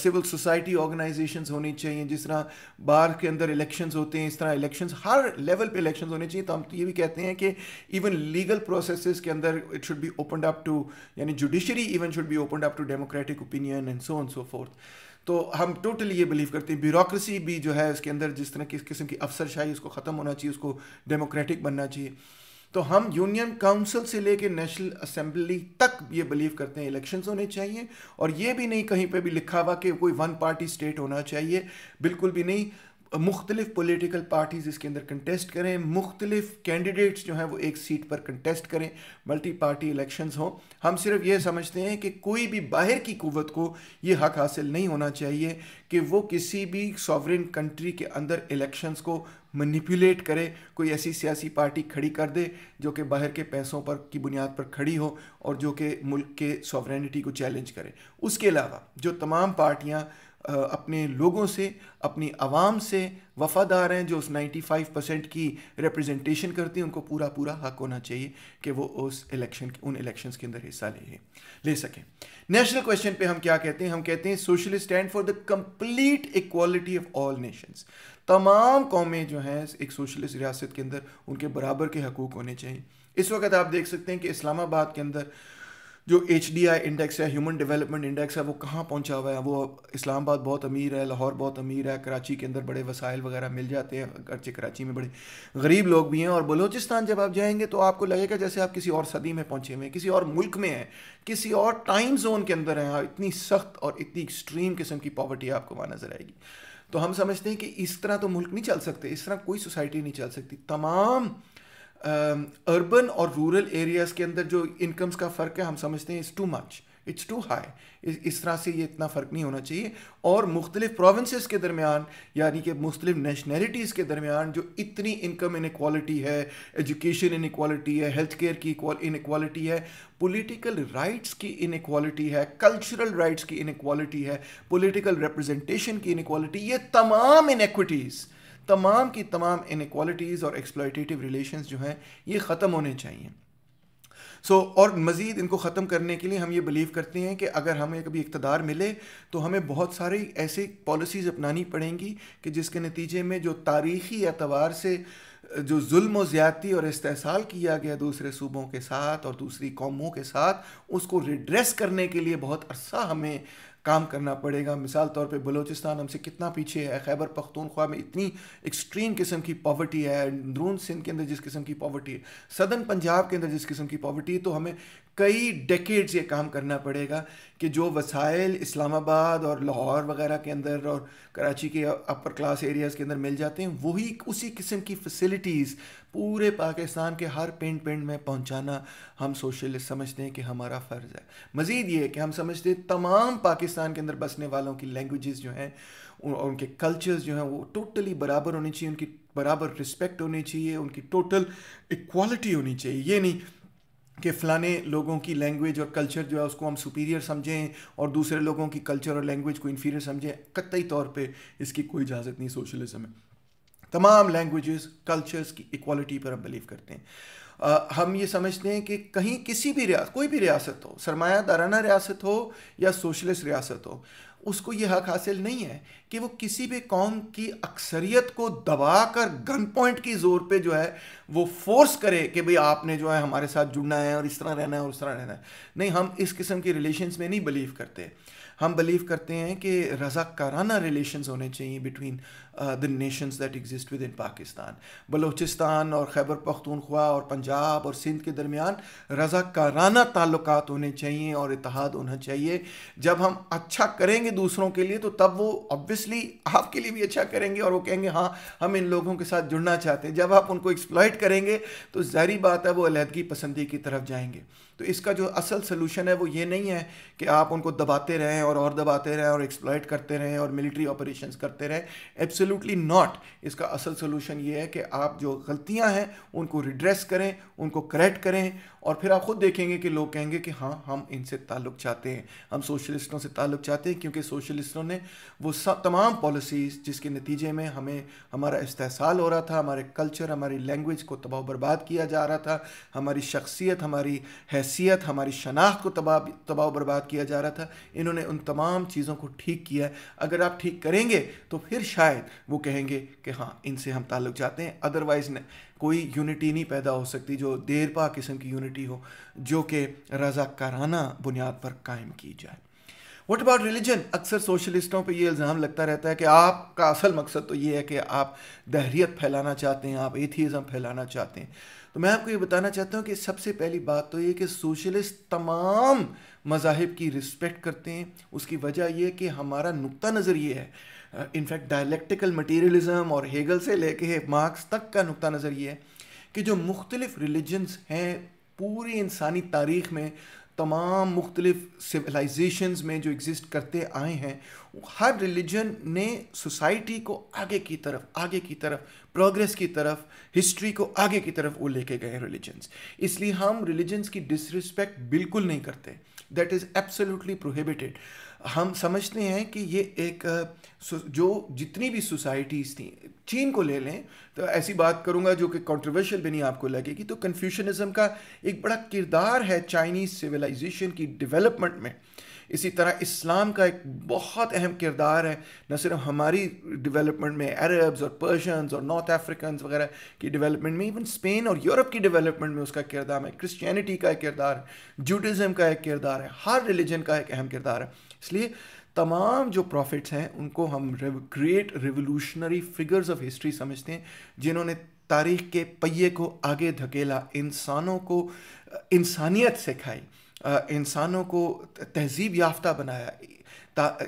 S1: सिविल सोसाइटी ऑर्गेनाइजेशंस होनी चाहिए जिस तरह बाहर के अंदर इलेक्शंस होते हैं इस तरह इलेक्शंस हर लेवल पे इलेक्शंस होने चाहिए तो हम तो ये भी कहते हैं कि इवन लीगल प्रोसेस के अंदर it should be opened up to यानी judiciary even should be opened up to democratic opinion and so and so fourth तो हम टोटली ये बिलीव करते हैं ब्यूरोसी भी जो है उसके अंदर जिस तरह किस किस्म की अफसरशाही उसको ख़त्म होना चाहिए उसको डेमोक्रेटिक बनना चाहिए तो हम यूनियन काउंसिल से लेकर नेशनल असेंबली तक ये बिलीव करते हैं इलेक्शंस होने चाहिए और ये भी नहीं कहीं पे भी लिखा हुआ कि कोई वन पार्टी स्टेट होना चाहिए बिल्कुल भी नहीं मुख्तलिफ पॉलिटिकल पार्टीज़ इसके अंदर कंटेस्ट करें मुख्तलिफ कैंडिडेट्स जो हैं वो एक सीट पर कंटेस्ट करें मल्टी पार्टी इलेक्शंस हों हम सिर्फ ये समझते हैं कि कोई भी बाहर की कुवत को ये हक हासिल नहीं होना चाहिए कि वो किसी भी सॉवरिन कंट्री के अंदर इलेक्शंस को मनीपुलेट करे कोई ऐसी सियासी पार्टी खड़ी कर दे जो कि बाहर के पैसों पर की बुनियाद पर खड़ी हो और जो कि मुल्क के सॉवरेनिटी को चैलेंज करे उसके अलावा जो तमाम पार्टियाँ अपने लोगों से अपनी आवाम से वफ़ादार हैं जो उस 95 परसेंट की रिप्रेजेंटेशन करती हैं उनको पूरा पूरा हक होना चाहिए कि वो उस इलेक्शन उन इलेक्शंस के अंदर हिस्सा ले ले सकें नेशनल क्वेश्चन पे हम क्या कहते हैं हम कहते हैं socialist stand for the complete equality of all nations तमाम कौमें जो हैं एक सोशलिस्ट रियासत के अंदर उनके बराबर के हकूक़ होने चाहिए इस वक्त आप देख सकते हैं कि इस्लामाबाद के अंदर जो एच डी आई इंडेक्स है ह्यूमन डेवलपमेंट इंडेक्स है वो कहाँ पहुँचा हुआ है वो इस्लामाबाद बहुत अमीर है लाहौर बहुत अमीर है कराची के अंदर बड़े वसाइल वगैरह मिल जाते हैं अगरचे कराची में बड़े गरीब लोग भी हैं और बलोचिस्तान जब आप जाएंगे तो आपको लगेगा जैसे आप किसी और सदी में पहुँचे हुए हैं किसी और मुल्क में हैं किसी और टाइम जोन के अंदर हैं हाँ, इतनी सख्त और इतनी एक्सट्रीम किस्म की पॉवर्टी आपको वहाँ नज़र आएगी तो हम समझते हैं कि इस तरह तो मुल्क नहीं चल सकते इस तरह कोई सोसाइटी नहीं चल सकती तमाम अर्बन और रूरल एरियाज़ के अंदर जो इनकम्स का फ़र्क है हम समझते हैं is too much it's too high इस तरह से ये इतना फ़र्क नहीं होना चाहिए और मुख्तलिफ़ प्रोविंसेस के दरमियान यानी कि मुख्तलिफ नेशनैलिटीज़ के दरमियान जो इतनी इनकम इक्वालिटी है एजुकेशन इक्वालिटी है हेल्थ केयर की इक्वालिटी है पोलिटिकल राइट्स की इक्वालिटी है कल्चरल राइट्स की इक्वालिटी है पोलिटिकल रिप्रजेंटेशन की इक्वालिटी ये तमाम इनक्विटीज़ तमाम की तमाम इनक्वालिटीज़ और एक्सप्लाइटेटिव रिलेशन जो हैं ये ख़त्म होने चाहिए सो so, और मज़ीद इनको ख़त्म करने के लिए हम ये बिलीव करते हैं कि अगर हमें कभी इकतदार मिले तो हमें बहुत सारी ऐसी पॉलिसीज़ अपनानी पड़ेंगी कि जिसके नतीजे में जो तारीख़ी एतवार से जो जुल्म ज़्यादती और इस्तेसाल किया गया दूसरे सूबों के साथ और दूसरी कौमों के साथ उसको रिड्रेस करने के लिए बहुत अरसा हमें काम करना पड़ेगा मिसाल तौर पे बलूचिस्तान हमसे कितना पीछे है खैबर पख्तूनख्वा में इतनी एक्सट्रीम किस्म की पॉवर्टी है अंदरून सिंध के अंदर जिस किस्म की पॉवर्टी है सदन पंजाब के अंदर जिस किस्म की पॉवर्टी है तो हमें कई डेकेड्स ये काम करना पड़ेगा कि जो वसाइल इस्लामाबाद और लाहौर वगैरह के अंदर और कराची के अपर क्लास एरियाज़ के अंदर मिल जाते हैं वही उसी किस्म की फैसिलिटीज़ पूरे पाकिस्तान के हर पिंड पिंड में पहुंचाना हम सोशलिस्ट समझते हैं कि हमारा फ़र्ज़ है मज़ीद ये कि हम समझते हैं तमाम पाकिस्तान के अंदर बसने वालों की लैंग्वेज़ जो हैं और उनके कल्चर्स जो हैं वो टोटली बराबर होने चाहिए उनकी बराबर रिस्पेक्ट होनी चाहिए उनकी टोटल इक्वालिटी होनी चाहिए ये नहीं कि फ़लाने लोगों की लैंग्वेज और कल्चर जो है उसको हम सुपीरियर समझें और दूसरे लोगों की कल्चर और लैंग्वेज को इन्फीरियर समझें कतई तौर पे इसकी कोई इजाज़त नहीं सोशलिज्म में तमाम लैंग्वेजेस कल्चर्स की इक्वालिटी पर हम बिलीव करते हैं आ, हम ये समझते हैं कि कहीं किसी भी रियासत कोई भी रियासत हो सरमाया रियासत हो या सोशलिस्ट रियासत हो उसको ये हक हासिल नहीं है कि वो किसी भी कौम की अक्सरियत को दबा कर गन पॉइंट की जोर पे जो है वो फोर्स करे कि भाई आपने जो है हमारे साथ जुड़ना है और इस तरह रहना है और उस तरह रहना है नहीं हम इस किस्म की रिलेशंस में नहीं बिलीव करते हम बिलीव करते हैं कि रजाकाराना रिलेशंस होने चाहिए between the nations that exist within Pakistan Balochistan और खैबर पख्तूनख्वा और पंजाब और सिंध के दरमियान रजाकाराना ताल्लुक होने चाहिए और इतिहाद होना चाहिए जब हम अच्छा करेंगे दूसरों के लिए तो तब वो ऑब्वियसली आपके लिए भी अच्छा करेंगे और वो कहेंगे हाँ हम इन लोगों के साथ जुड़ना चाहते हैं जब आप उनको एक्सप्लॉयट करेंगे तो जहरी बात है वो अलहदगी पसंदी की तरफ जाएंगे तो इसका जो असल सोलूशन है वो ये नहीं है कि आप उनको दबाते रहें और और दबाते रहें और एक्सप्लॉयट करते रहें और मिलिट्री ऑपरेशन करते रहें एब्स एब्सोल्युटली नॉट इसका असल सोल्यूशन ये है कि आप जो गलतियां हैं उनको रिड्रेस करें उनको करेक्ट करें और फिर आप खुद देखेंगे कि लोग कहेंगे कि हाँ हम इनसे ताल्लुक़ चाहते हैं हम सोशलिस्टों से ताल्लुक़ चाहते हैं क्योंकि सोशलिस्टों ने वो सब तमाम पॉलिसीज़ जिसके नतीजे में हमें हमारा इस्तेसाल हो रहा था हमारे कल्चर हमारी लैंग्वेज को तबाह बर्बाद किया जा रहा था हमारी शख्सियत हमारी हैसियत हमारी शनाख्त को तबाह तबाह बर्बाद किया जा रहा था इन्होंने उन तमाम चीज़ों को ठीक किया है अगर आप ठीक करेंगे तो फिर शायद वो कहेंगे कि हाँ इनसे हम ताल्लुक चाहते हैं अदरवाइज़ कोई यूनिटी नहीं पैदा हो सकती जो देर पा किस्म की यूनिटी हो जो कि रजाकाराना बुनियाद पर कायम की जाए वट अबाउट रिलीजन अक्सर सोशलिस्टों पर यह इल्ज़ाम लगता रहता है कि आपका असल मकसद तो ये है कि आप दहरीत फैलाना चाहते हैं आप एथीजम फैलाना चाहते हैं तो मैं आपको ये बताना चाहता हूँ कि सबसे पहली बात तो ये कि सोशलिस्ट तमाम मजाहब की रिस्पेक्ट करते हैं उसकी वजह यह कि हमारा नुकता नज़र ये है इनफैक्ट डायलेक्टिकल मटीरियलिज़म और हेगल से लेके मार्क्स तक का नुकता नज़र ये है कि जो मुख्तलिफ़ रिलीजन्स हैं पूरी इंसानी तारीख़ में तमाम मुख्तलिफ सिविलाइजेशंस में जो एग्जिस्ट करते आए हैं हर रिलीजन ने सोसाइटी को आगे की तरफ आगे की तरफ प्रोग्रेस की तरफ हिस्ट्री को आगे की तरफ वो लेके गए हैं रिलीजन्स इसलिए हम रिलीजन्स की डिसरिस्पेक्ट बिल्कुल नहीं करते दैट इज़ एब्सोल्युटली प्रोहिबिटेड हम समझते हैं कि ये एक जो जितनी भी सोसाइटीज़ थी चीन को ले लें तो ऐसी बात करूँगा जो कि कंट्रोवर्शियल भी नहीं आपको लगेगी तो कन्फ्यूशनिज़म का एक बड़ा किरदार है चाइनीज़ सिविलाइजेशन की डेवलपमेंट में इसी तरह इस्लाम का एक बहुत अहम किरदार है न सिर्फ हमारी डेवलपमेंट में अरब्स और पर्शियंस और नॉर्थ अफ्रीकन वगैरह की डेवलपमेंट में इवन स्पेन और यूरोप की डेवलपमेंट में उसका किरदार है क्रिश्चियनिटी का एक किरदार है जूडिज़म का एक किरदार है हर रिलीजन का एक अहम किरदार है इसलिए तमाम जो प्रॉफिट्स हैं उनको हम great revolutionary figures of history समझते हैं जिन्होंने तारीख के पहिए को आगे धकेला इंसानों को इंसानियत सिखाई इंसानों को तहजीब याफ्ता बनाया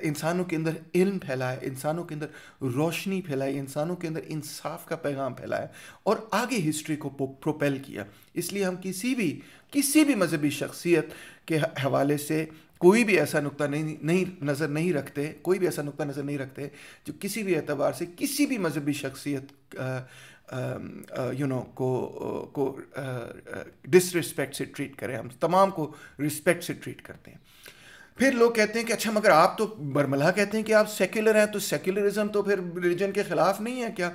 S1: इंसानों के अंदर इल्म फैलाया इंसानों के अंदर रोशनी फैलाई इंसानों के अंदर इंसाफ का पैगाम फैलाया और आगे हिस्ट्री को प्रोपेल किया इसलिए हम किसी भी किसी भी मजहबी शख्सियत के हवाले से कोई भी ऐसा नुकता नहीं नहीं नज़र नहीं रखते कोई भी ऐसा नुकता नज़र नहीं रखते जो किसी भी एतबार से किसी भी मजहबी शख्सियत यू नो को को डिसरिस्पेक्ट से ट्रीट करें हम तमाम को रिस्पेक्ट से ट्रीट करते हैं फिर लोग कहते हैं कि अच्छा मगर आप तो बरमला कहते हैं कि आप सेक्युलर हैं तो सेक्युलरिज्म तो फिर रिलीजन के ख़िलाफ़ नहीं है क्या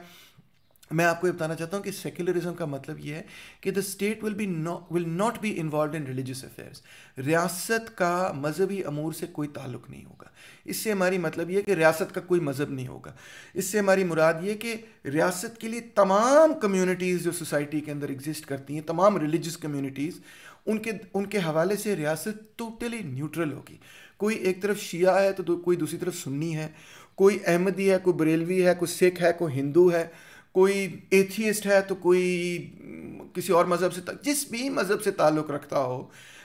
S1: मैं आपको ये बताना चाहता हूँ कि सेक्युलरिज्म का मतलब ये है कि the state will be will not be involve in religious affairs रियासत का मजहबी अमूर से कोई ताल्लुक नहीं होगा इससे हमारी मतलब ये कि रियासत का कोई मज़हब नहीं होगा इससे हमारी मुराद ये कि रियासत के लिए तमाम कम्यूनिटीज़ जो सोसाइटी के अंदर एग्जिस्ट करती हैं तमाम रिलीजियस कम्यूनिटीज़ उनके उनके हवाले से रियासत टोटली न्यूट्रल होगी कोई एक तरफ शिया है तो कोई दूसरी तरफ सुन्नी है कोई अहमदी है कोई बरेलवी है कोई सिख है कोई हिंदू है कोई एथियस्ट है तो कोई हम्म, किसी और मज़हब से जिस भी मज़हब से ताल्लुक़ रखता हो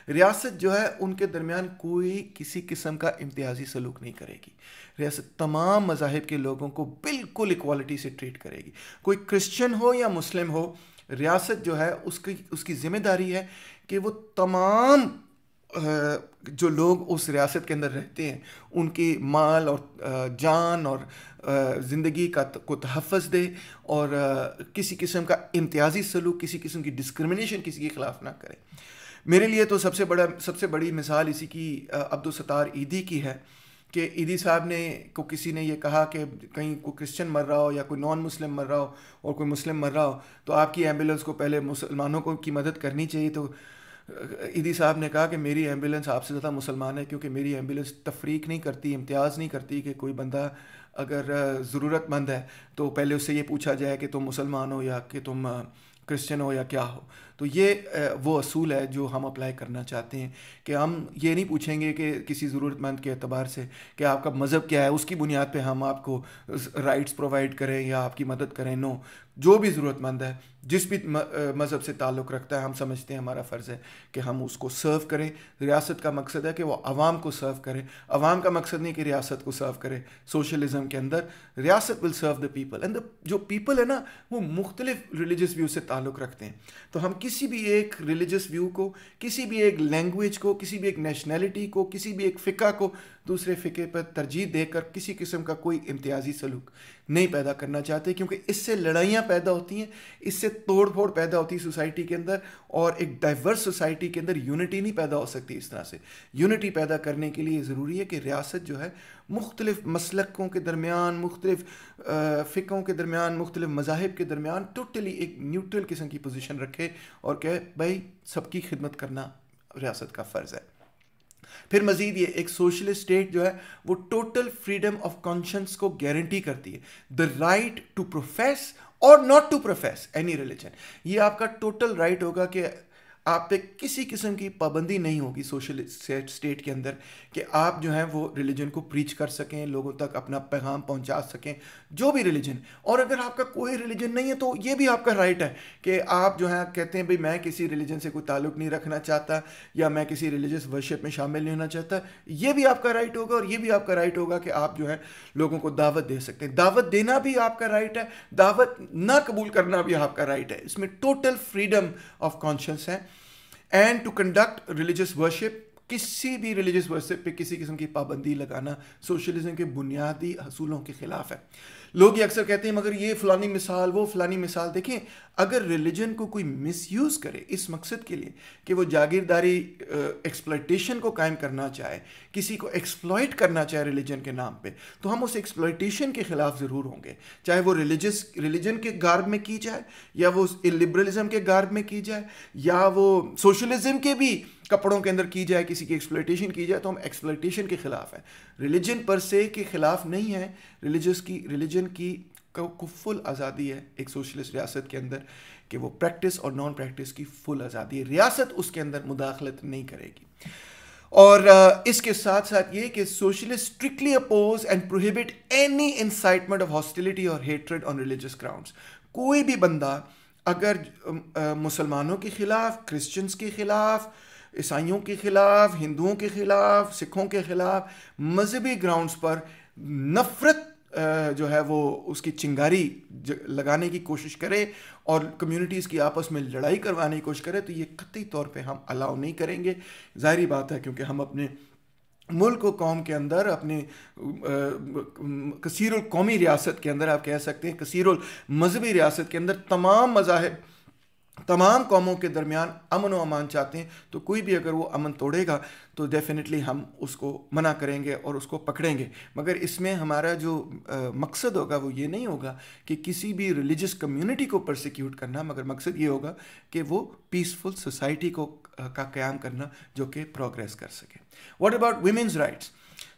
S1: रियासत जो है उनके दरमियान कोई किसी किस्म का इम्तियाजी सलूक नहीं करेगी रियासत तमाम मजाहब के लोगों को बिल्कुल इक्वालिटी से ट्रीट करेगी कोई क्रिश्चियन हो या मुस्लिम हो रियासत जो है उसकी उसकी ज़िम्मेदारी है कि वो तमाम जो लोग उस रियासत के अंदर रहते हैं उनके माल और जान और ज़िंदगी का को तहफ़ दे और किसी किस्म का इम्तियाजी सलूक किसी किस्म की डिस्क्रिमिनेशन किसी के ख़िलाफ़ ना करें मेरे लिए तो सबसे बड़ा सबसे बड़ी मिसाल इसी की अब्दुलसतार ईदी की है कि ईदी साहब ने को किसी ने ये कहा कि कहीं कोई क्रिश्चियन मर रहा हो या कोई नॉन मुस्लिम मर रहा हो और कोई मुस्लिम मर रहा हो तो आपकी एम्बुलेंस को पहले मुसलमानों को की मदद करनी चाहिए तो ईदी साहब ने कहा कि मेरी एम्बुलेंस आपसे ज़्यादा मुसलमान है क्योंकि मेरी एम्बुलेंस तफरीक नहीं करती इम्तियाज़ नहीं करती कि कोई बंदा अगर ज़रूरतमंद है तो पहले उससे ये पूछा जाए कि तुम मुसलमान हो या कि तुम क्रिश्चियन हो या क्या हो तो ये वो असूल है जो हम अप्लाई करना चाहते हैं कि हम ये नहीं पूछेंगे कि किसी ज़रूरतमंद के अतबार से कि आपका मज़हब क्या है उसकी बुनियाद पे हम आपको राइट्स प्रोवाइड करें या आपकी मदद करें नो जो भी ज़रूरतमंद है जिस भी मज़हब से ताल्लुक़ रखता है हम समझते हैं हमारा फ़र्ज़ है कि हम उसको सर्व करें रियासत का मकसद है कि वह आवाम को सर्व करें आवाम का मकसद नहीं कि रियासत को सर्व करें सोशलिज़म के अंदर रियासत will serve the people and the जो पीपल है ना वो मुख्तलिफ रिलीजस व्यू से ताल्लुक़ रखते हैं तो हम किसी भी एक रिलीजस व्यू को किसी भी एक लैंग्वेज को किसी भी एक नेशनैलिटी को किसी भी एक फ़िका को दूसरे फ़िके पर तरजीह देकर किसी किस्म का कोई इम्तियाजी सलूक नहीं पैदा करना चाहते क्योंकि इससे लड़ाइयाँ पैदा होती हैं इससे तोड़ फोड़ पैदा होती है सोसाइटी के अंदर और एक डाइवर्स सोसाइटी के अंदर यूनिटी नहीं पैदा हो सकती इस तरह से यूनिटी पैदा करने के लिए ज़रूरी है कि रियासत जो है मुख्तलिफ मसलकों के दरमियान मुख्तलिफ फ़िकों के दरमियान मुख्तलिफ मजाहब के दरमियान टोटली एक न्यूट्रल किस्म की पोजिशन रखे और कहे भाई सबकी खिदमत करना रियासत का फ़र्ज़ है फिर मजीद ये एक सोशलिस्ट स्टेट जो है वो टोटल फ्रीडम ऑफ कॉन्शंस को गारंटी करती है द राइट टू प्रोफेस और not to profess any religion ये आपका टोटल राइट right होगा कि आप पे किसी किस्म की पाबंदी नहीं होगी सोशल स्टेट के अंदर कि आप जो हैं वो रिलीजन को प्रीच कर सकें लोगों तक अपना पैगाम पहुंचा सकें जो भी रिलीजन और अगर आपका कोई रिलीजन नहीं है तो ये भी आपका राइट है कि आप जो है कहते हैं भाई मैं किसी रिलीजन से कोई ताल्लुक़ नहीं रखना चाहता या मैं किसी रिलीजियस वर्शिप में शामिल नहीं होना चाहता ये भी आपका राइट होगा और ये भी आपका राइट होगा कि आप जो है लोगों को दावत दे सकते हैं दावत देना भी आपका राइट है दावत ना कबूल करना भी आपका राइट है इसमें टोटल फ्रीडम ऑफ कॉन्शियस है and to conduct religious worship किसी भी रिलीजियस वर्शिप पे किसी किस्म की पाबंदी लगाना सोशलिज्म के बुनियादी असूलों के खिलाफ है लोग ये अक्सर कहते हैं मगर ये फलानी मिसाल वो फलानी मिसाल देखें अगर रिलीजन को कोई मिसयूज़ करे इस मकसद के लिए कि वो जागीरदारी एक्सप्लाइटेशन को कायम करना चाहे किसी को एक्सप्लॉयट करना चाहे रिलीजन के नाम पे तो हम उस एक्सप्लाइटेशन के ख़िलाफ़ ज़रूर होंगे चाहे वो रिलीजस रिलीजन के गार्ब में की जाए या वो लिबरलिज़म के गार्ब में की जाए या वो सोशलिज़म के भी कपड़ों के अंदर की जाए किसी की एक्सप्लेटेशन की जाए तो हम एक्सप्लेटेशन के खिलाफ हैं रिलीजन पर से के खिलाफ नहीं है रिलीजस की रिलीजन की को फुल आज़ादी है एक सोशलिस्ट रियासत के अंदर कि वो प्रैक्टिस और नॉन प्रैक्टिस की फुल आज़ादी है रियासत उसके अंदर मुदाखलत नहीं करेगी और इसके साथ साथ ये कि socialist strictly oppose and prohibit any incitement of hostility और हेट्रेड ऑन रिलीजियस ग्राउंड्स कोई भी बंदा अगर मुसलमानों के ख़िलाफ़ क्रिश्चियंस के ख़िलाफ़ ईसाइयों के ख़िलाफ़ हिंदुओं के ख़िलाफ़ सिखों के ख़िलाफ़ मजहबी ग्राउंड्स पर नफ़रत जो है वो उसकी चिंगारी लगाने की कोशिश करे और कम्युनिटीज़ की आपस में लड़ाई करवाने की कोशिश करे तो ये कतई तौर पे हम अलाउ नहीं करेंगे ज़ाहरी बात है क्योंकि हम अपने मुल्क व कौम के अंदर अपने कसीरुल कौमी रियासत के अंदर आप कह सकते हैं कसीरुल मजहबी रियासत के अंदर तमाम मजाहब तमाम कौमों के दरमियान अमन व अमान चाहते हैं तो कोई भी अगर वो अमन तोड़ेगा तो डेफिनेटली हम उसको मना करेंगे और उसको पकड़ेंगे मगर इसमें हमारा जो आ, मकसद होगा वो ये नहीं होगा कि किसी भी रिलीजियस कम्युनिटी को प्रोसिक्यूट करना मगर मकसद ये होगा कि वो पीसफुल सोसाइटी को आ, का क्याम करना जो कि प्रोग्रेस कर सके what about women's rights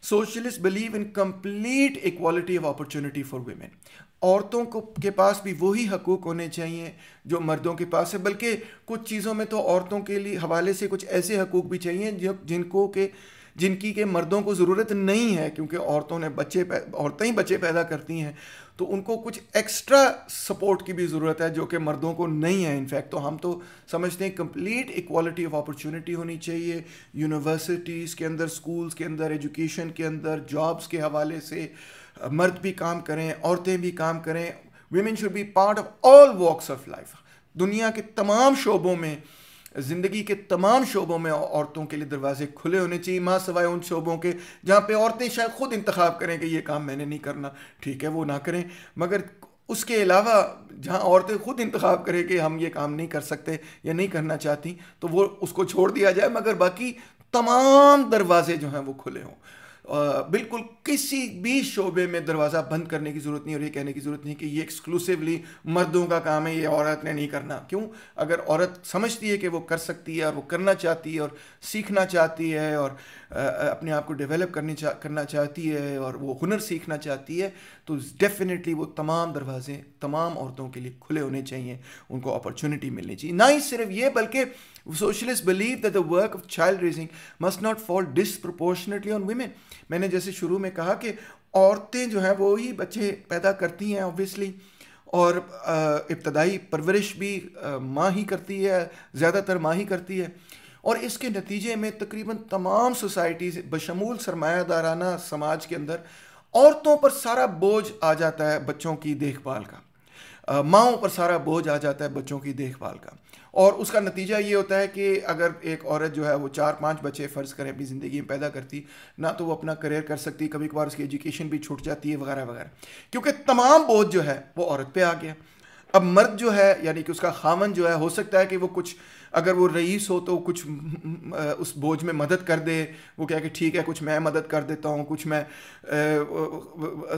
S1: socialist believe in complete equality of opportunity for women औरतों को के पास भी वही हकूक़ होने चाहिए जो मर्दों के पास है बल्कि कुछ चीज़ों में तो औरतों के लिए हवाले से कुछ ऐसे हकूक़ भी चाहिए जो जिनको के जिनकी के मर्दों को ज़रूरत नहीं है क्योंकि औरतों ने बच्चे औरतें ही बच्चे पैदा करती हैं तो उनको कुछ एक्स्ट्रा सपोर्ट की भी ज़रूरत है जो कि मर्दों को नहीं है इनफैक्ट तो हम तो समझते हैं कंप्लीट इक्वालिटी ऑफ अपॉर्चुनिटी होनी चाहिए यूनिवर्सिटीज़ के अंदर स्कूल्स के अंदर एजुकेशन के अंदर जॉब्स के हवाले से मर्द भी काम करें औरतें भी काम करें women should be part of all walks of life दुनिया के तमाम शोबों में ज़िंदगी के तमाम शोबों में औरतों के लिए दरवाजे खुले होने चाहिए माँ सवाए उन शोबों के जहाँ पे औरतें शायद ख़ुद इंतखब करें कि ये काम मैंने नहीं करना ठीक है वो ना करें मगर उसके अलावा जहाँ औरतें खुद इंतखब करें कि हम ये काम नहीं कर सकते या नहीं करना चाहती तो वो उसको छोड़ दिया जाए मगर बाकी तमाम दरवाजे जो हैं वो खुले हों बिल्कुल किसी भी शोबे में दरवाज़ा बंद करने की ज़रूरत नहीं और ये कहने की ज़रूरत नहीं कि ये एक्सक्लूसिवली मर्दों का काम है ये औरत ने नहीं करना क्यों अगर औरत समझती है कि वो कर सकती है और वो करना चाहती है और सीखना चाहती है और अपने आप को डेवलप करने चा, करना चाहती है और वो हुनर सीखना चाहती है तो डेफिनेटली वो तमाम दरवाजे तमाम औरतों के लिए खुले होने चाहिए उनको अपॉर्चुनिटी मिलनी चाहिए ना ही सिर्फ ये बल्कि socialist believe that the work of child raising must not fall disproportionately on women मैंने जैसे शुरू में कहा कि औरतें जो हैं वो ही बच्चे पैदा करती हैं ऑब्वियसली और इब्तदाई परवरिश भी माँ ही करती है ज़्यादातर माँ ही करती है और इसके नतीजे में तकरीबन तमाम सोसाइटीज़ बशमूल सरमायादाराना समाज के अंदर औरतों पर सारा बोझ आ जाता है बच्चों की देखभाल का माओं पर सारा बोझ आ जाता है बच्चों की देखभाल का और उसका नतीजा ये होता है कि अगर एक औरत जो है वो चार पांच बच्चे फ़र्ज़ करें अपनी ज़िंदगी में पैदा करती ना तो वो अपना करियर कर सकती कभी कभार उसकी एजुकेशन भी छूट जाती है वगैरह वगैरह क्योंकि तमाम बोझ जो है वो औरत पर आ गया अब मर्द जो है यानी कि उसका खामन जो है हो सकता है कि वो कुछ अगर वो रईस हो तो कुछ उस बोझ में मदद कर दे वो क्या कि ठीक है कुछ मैं मदद कर देता हूँ कुछ मैं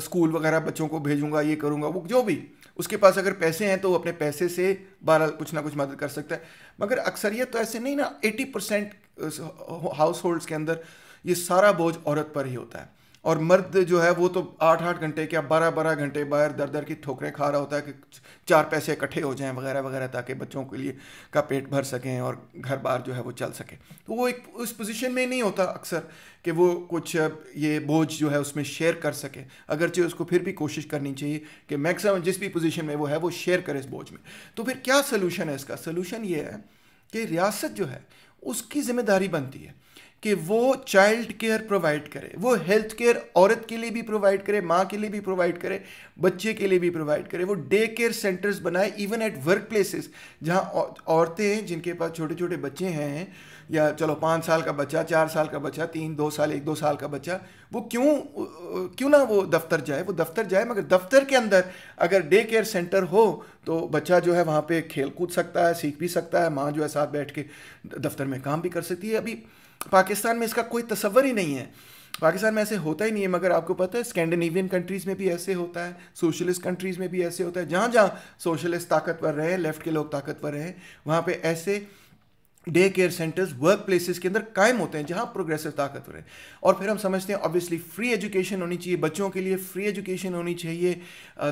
S1: स्कूल वगैरह बच्चों को भेजूँगा ये करूँगा वो जो भी उसके पास अगर पैसे हैं तो वो अपने पैसे से बारह कुछ ना कुछ मदद कर सकता है मगर अक्सरियत तो ऐसे नहीं ना एटी परसेंट हाउस होल्ड्स के अंदर ये सारा बोझ औरत पर ही होता है और मर्द जो है वो तो आठ आठ घंटे क्या बारह बारह घंटे बाहर दर दर की ठोकरें खा रहा होता है कि चार पैसे इकट्ठे हो जाएं वगैरह वगैरह ताकि बच्चों के लिए का पेट भर सकें और घर बार जो है वो चल सके तो वो एक उस पोजीशन में नहीं होता अक्सर कि वो कुछ ये बोझ जो है उसमें शेयर कर सके अगरचे उसको फिर भी कोशिश करनी चाहिए कि मैक्सिमम जिस भी पोजिशन में वो है वो शेयर करे इस बोझ में तो फिर क्या सोल्यूशन है इसका सोल्यूशन ये है कि रियासत जो है उसकी ज़िम्मेदारी बनती है कि वो चाइल्ड केयर प्रोवाइड करे वो हेल्थ केयर औरत के लिए भी प्रोवाइड करे माँ के लिए भी प्रोवाइड करे बच्चे के लिए भी प्रोवाइड करे वो डे केयर सेंटर्स बनाए इवन एट वर्क प्लेसेस जहाँ औरतें हैं जिनके पास छोटे छोटे बच्चे हैं या चलो पाँच साल का बच्चा चार साल का बच्चा तीन दो साल एक दो साल का बच्चा वो क्यों क्यों ना वो दफ्तर जाए वो दफ्तर जाए मगर दफ्तर के अंदर अगर डे केयर सेंटर हो तो बच्चा जो है वहाँ पे खेल कूद सकता है सीख भी सकता है माँ जो है साथ बैठ के दफ्तर में काम भी कर सकती है अभी पाकिस्तान में इसका कोई तस्वर ही नहीं है पाकिस्तान में ऐसे होता ही नहीं है मगर आपको पता है स्कैंडिनेवियन कंट्रीज़ में भी ऐसे होता है सोशलिस्ट कंट्रीज़ में भी ऐसे होता है जहाँ जहाँ सोशलिस्ट ताकतवर रहे लेफ्ट के लोग ताकतवर रहे वहाँ पे ऐसे day care centres work places के अंदर कायम होते हैं जहाँ प्रोग्रेसिव ताकतवर है और फिर हम समझते हैं ऑब्वियसली फ्री एजुकेशन होनी चाहिए बच्चों के लिए फ्री एजुकेशन होनी चाहिए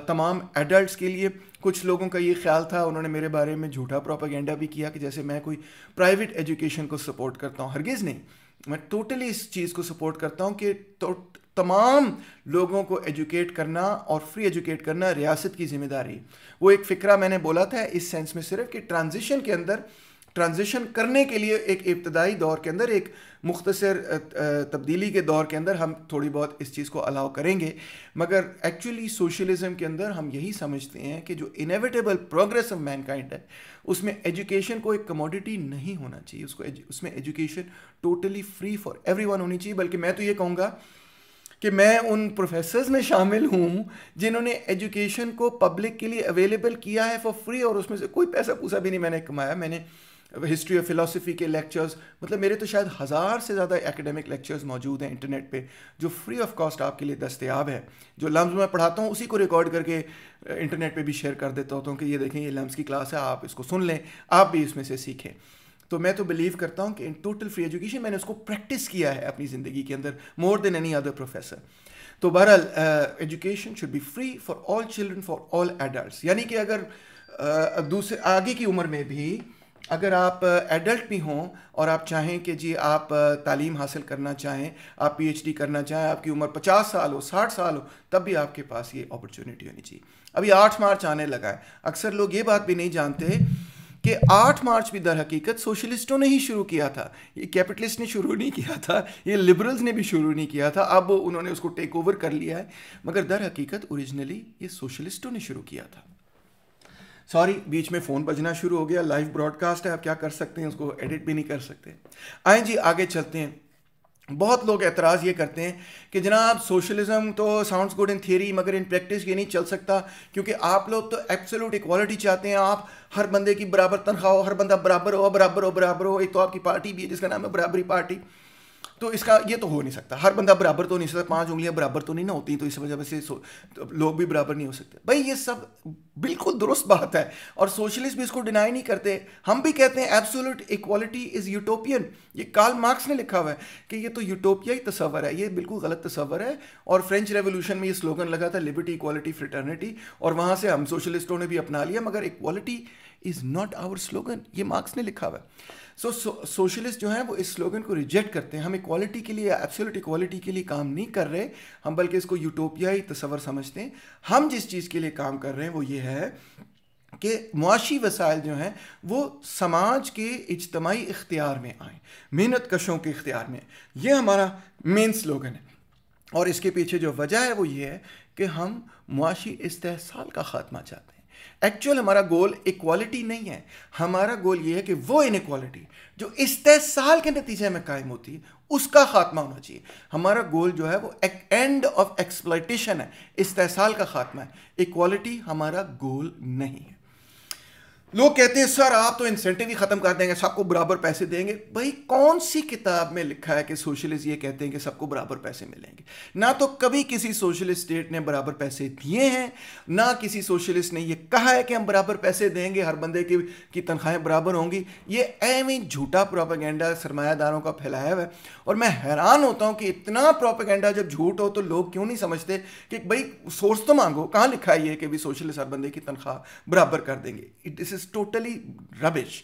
S1: तमाम एडल्ट्स के लिए कुछ लोगों का ये ख्याल था उन्होंने मेरे बारे में झूठा प्रोपागेंडा भी किया कि जैसे मैं कोई प्राइवेट एजुकेशन को सपोर्ट करता हूँ हरगिज़ नहीं मैं टोटली इस चीज़ को सपोर्ट करता हूँ कि तो, तमाम लोगों को एजुकेट करना और फ्री एजुकेट करना रियासत की जिम्मेदारी वो एक फ़िक्रा मैंने बोला था इस सेंस में सिर्फ कि ट्रांजिशन के अंदर ट्रांजिशन करने के लिए एक इब्तदाई दौर के अंदर एक मुख्तसर तब्दीली के दौर के अंदर हम थोड़ी बहुत इस चीज़ को अलाउ करेंगे मगर एक्चुअली सोशलिज्म के अंदर हम यही समझते हैं कि जो इनएविटेबल प्रोग्रेस ऑफ मैनकाइंड है उसमें एजुकेशन को एक कमोडिटी नहीं होना चाहिए उसको उसमें education totally free for every होनी चाहिए बल्कि मैं तो ये कहूँगा कि मैं उन प्रोफेसर्स में शामिल हूँ जिन्होंने एजुकेशन को पब्लिक के लिए अवेलेबल किया है फॉर फ्री और उसमें से कोई पैसा पूसा भी नहीं मैंने कमाया मैंने हिस्ट्री ऑफ फिलोसफी के लेक्चर्स मतलब मेरे तो शायद हज़ार से ज़्यादा एकेडमिक लेक्चर्स मौजूद हैं इंटरनेट पे जो फ्री ऑफ कॉस्ट आपके लिए दस्तियाब है जो लम्स मैं पढ़ाता हूँ उसी को रिकॉर्ड करके इंटरनेट पे भी शेयर कर देता होता हूँ कि ये देखें ये लम्स की क्लास है आप इसको सुन लें आप भी इसमें से सीखें तो मैं तो बिलीव करता हूँ कि इन टोटल फ्री एजुकेशन मैंने उसको प्रैक्टिस किया है अपनी ज़िंदगी के अंदर more than any other professor तो बहरहाल education should be free for all children for all adult यानी कि अगर uh, दूसरे आगे की उम्र में भी अगर आप एडल्ट भी हों और आप चाहें कि जी आप तालीम हासिल करना चाहें आप पीएचडी करना चाहें आपकी उम्र 50 साल हो 60 साल हो तब भी आपके पास ये अपॉर्चुनिटी होनी चाहिए अभी 8 मार्च आने लगा है अक्सर लोग ये बात भी नहीं जानते कि 8 मार्च भी दर हकीकत सोशलिस्टों ने ही शुरू किया था ये कैपिटलिस्ट ने शुरू नहीं किया था ये लिबरल्स ने भी शुरू नहीं किया था अब उन्होंने उसको टेक ओवर कर लिया है मगर दर हकीकत ओरिजिनली ये सोशलिस्टों ने शुरू किया था सॉरी बीच में फ़ोन बजना शुरू हो गया लाइव ब्रॉडकास्ट है आप क्या कर सकते हैं उसको एडिट भी नहीं कर सकते आए जी आगे चलते हैं बहुत लोग एतराज़ ये करते हैं कि जनाब सोशलिज्म तो साउंड्स गुड इन थियरी मगर इन प्रैक्टिस ये नहीं चल सकता क्योंकि आप लोग तो एब्सोल्यूट इक्वालिटी चाहते हैं आप हर बंदे की बराबर तनख्वाह हो हर बंदा बराबर हो बराबर हो बराबर हो एक तो आपकी पार्टी भी है जिसका नाम है बराबरी पार्टी तो इसका ये तो हो नहीं सकता हर बंदा बराबर तो नहीं सकता पांच उंगलियां बराबर तो नहीं ना होती तो इस वजह से तो लोग भी बराबर नहीं हो सकते भाई ये सब बिल्कुल दुरुस्त बात है और सोशलिस्ट भी इसको डिनाई नहीं करते हम भी कहते हैं एब्सोल्यूट इक्वालिटी इज़ यूटोपियन ये कार्ल मार्क्स ने लिखा हुआ है कि ये तो यूटोपिया ही तस्वर है ये बिल्कुल गलत तस्वर है और फ्रेंच रेवोल्यूशन में ये स्लोगन लगा था लिबर्टी इक्वालिटी फ्रिटर्निटी और वहाँ से हम सोशलिस्टों ने भी अपना लिया मगर equality is not our slogan ये मार्क्स ने लिखा हुआ है सो सोशलिस्ट जो है वो इस स्लोगन को रिजेक्ट करते हैं हम इक्वालिटी के लिए एब्सोल्यूट इक्वालिटी के लिए काम नहीं कर रहे हम बल्कि इसको यूटोपियाई तस्वर समझते हैं हम जिस चीज़ के लिए काम कर रहे हैं वो ये है कि मुआशी वसायल जो हैं वो समाज के इजतमाही इख्तियार में आए मेहनत कशों के इख्तियार में ये हमारा मेन स्लोगन है और इसके पीछे जो वजह है वो ये है कि हम मुआशी इस्तेसाल का ख़ात्मा चाहते हैं एक्चुअल हमारा गोल इक्वालिटी नहीं है हमारा गोल ये है कि वो इनक्वालिटी जो इस तय साल के नतीजे में कायम होती है उसका खात्मा होना चाहिए हमारा गोल जो है वो एंड ऑफ एक्सप्लाइटेशन है इस तय साल का खात्मा है इक्वालिटी हमारा गोल नहीं है लोग कहते हैं सर आप तो इंसेंटिव ही खत्म कर देंगे सबको बराबर पैसे देंगे भाई कौन सी किताब में लिखा है कि सोशलिस्ट ये कहते हैं कि सबको बराबर पैसे मिलेंगे ना तो कभी किसी सोशलिस्ट स्टेट ने बराबर पैसे दिए हैं ना किसी सोशलिस्ट ने ये कहा है कि हम बराबर पैसे देंगे हर बंदे की की तनख्वाहें बराबर होंगी ये ही झूठा प्रोपागेंडा सरमायादारों का फैलाया हुआ है और मैं हैरान होता हूँ कि इतना प्रोपागेंडा जब झूठ हो तो लोग क्यों नहीं समझते कि भाई सोर्स तो मांगो कहाँ लिखा है ये कि भाई सोशलिस्ट हर बंदे की तनख्वाह बराबर कर देंगे it is is totally rubbish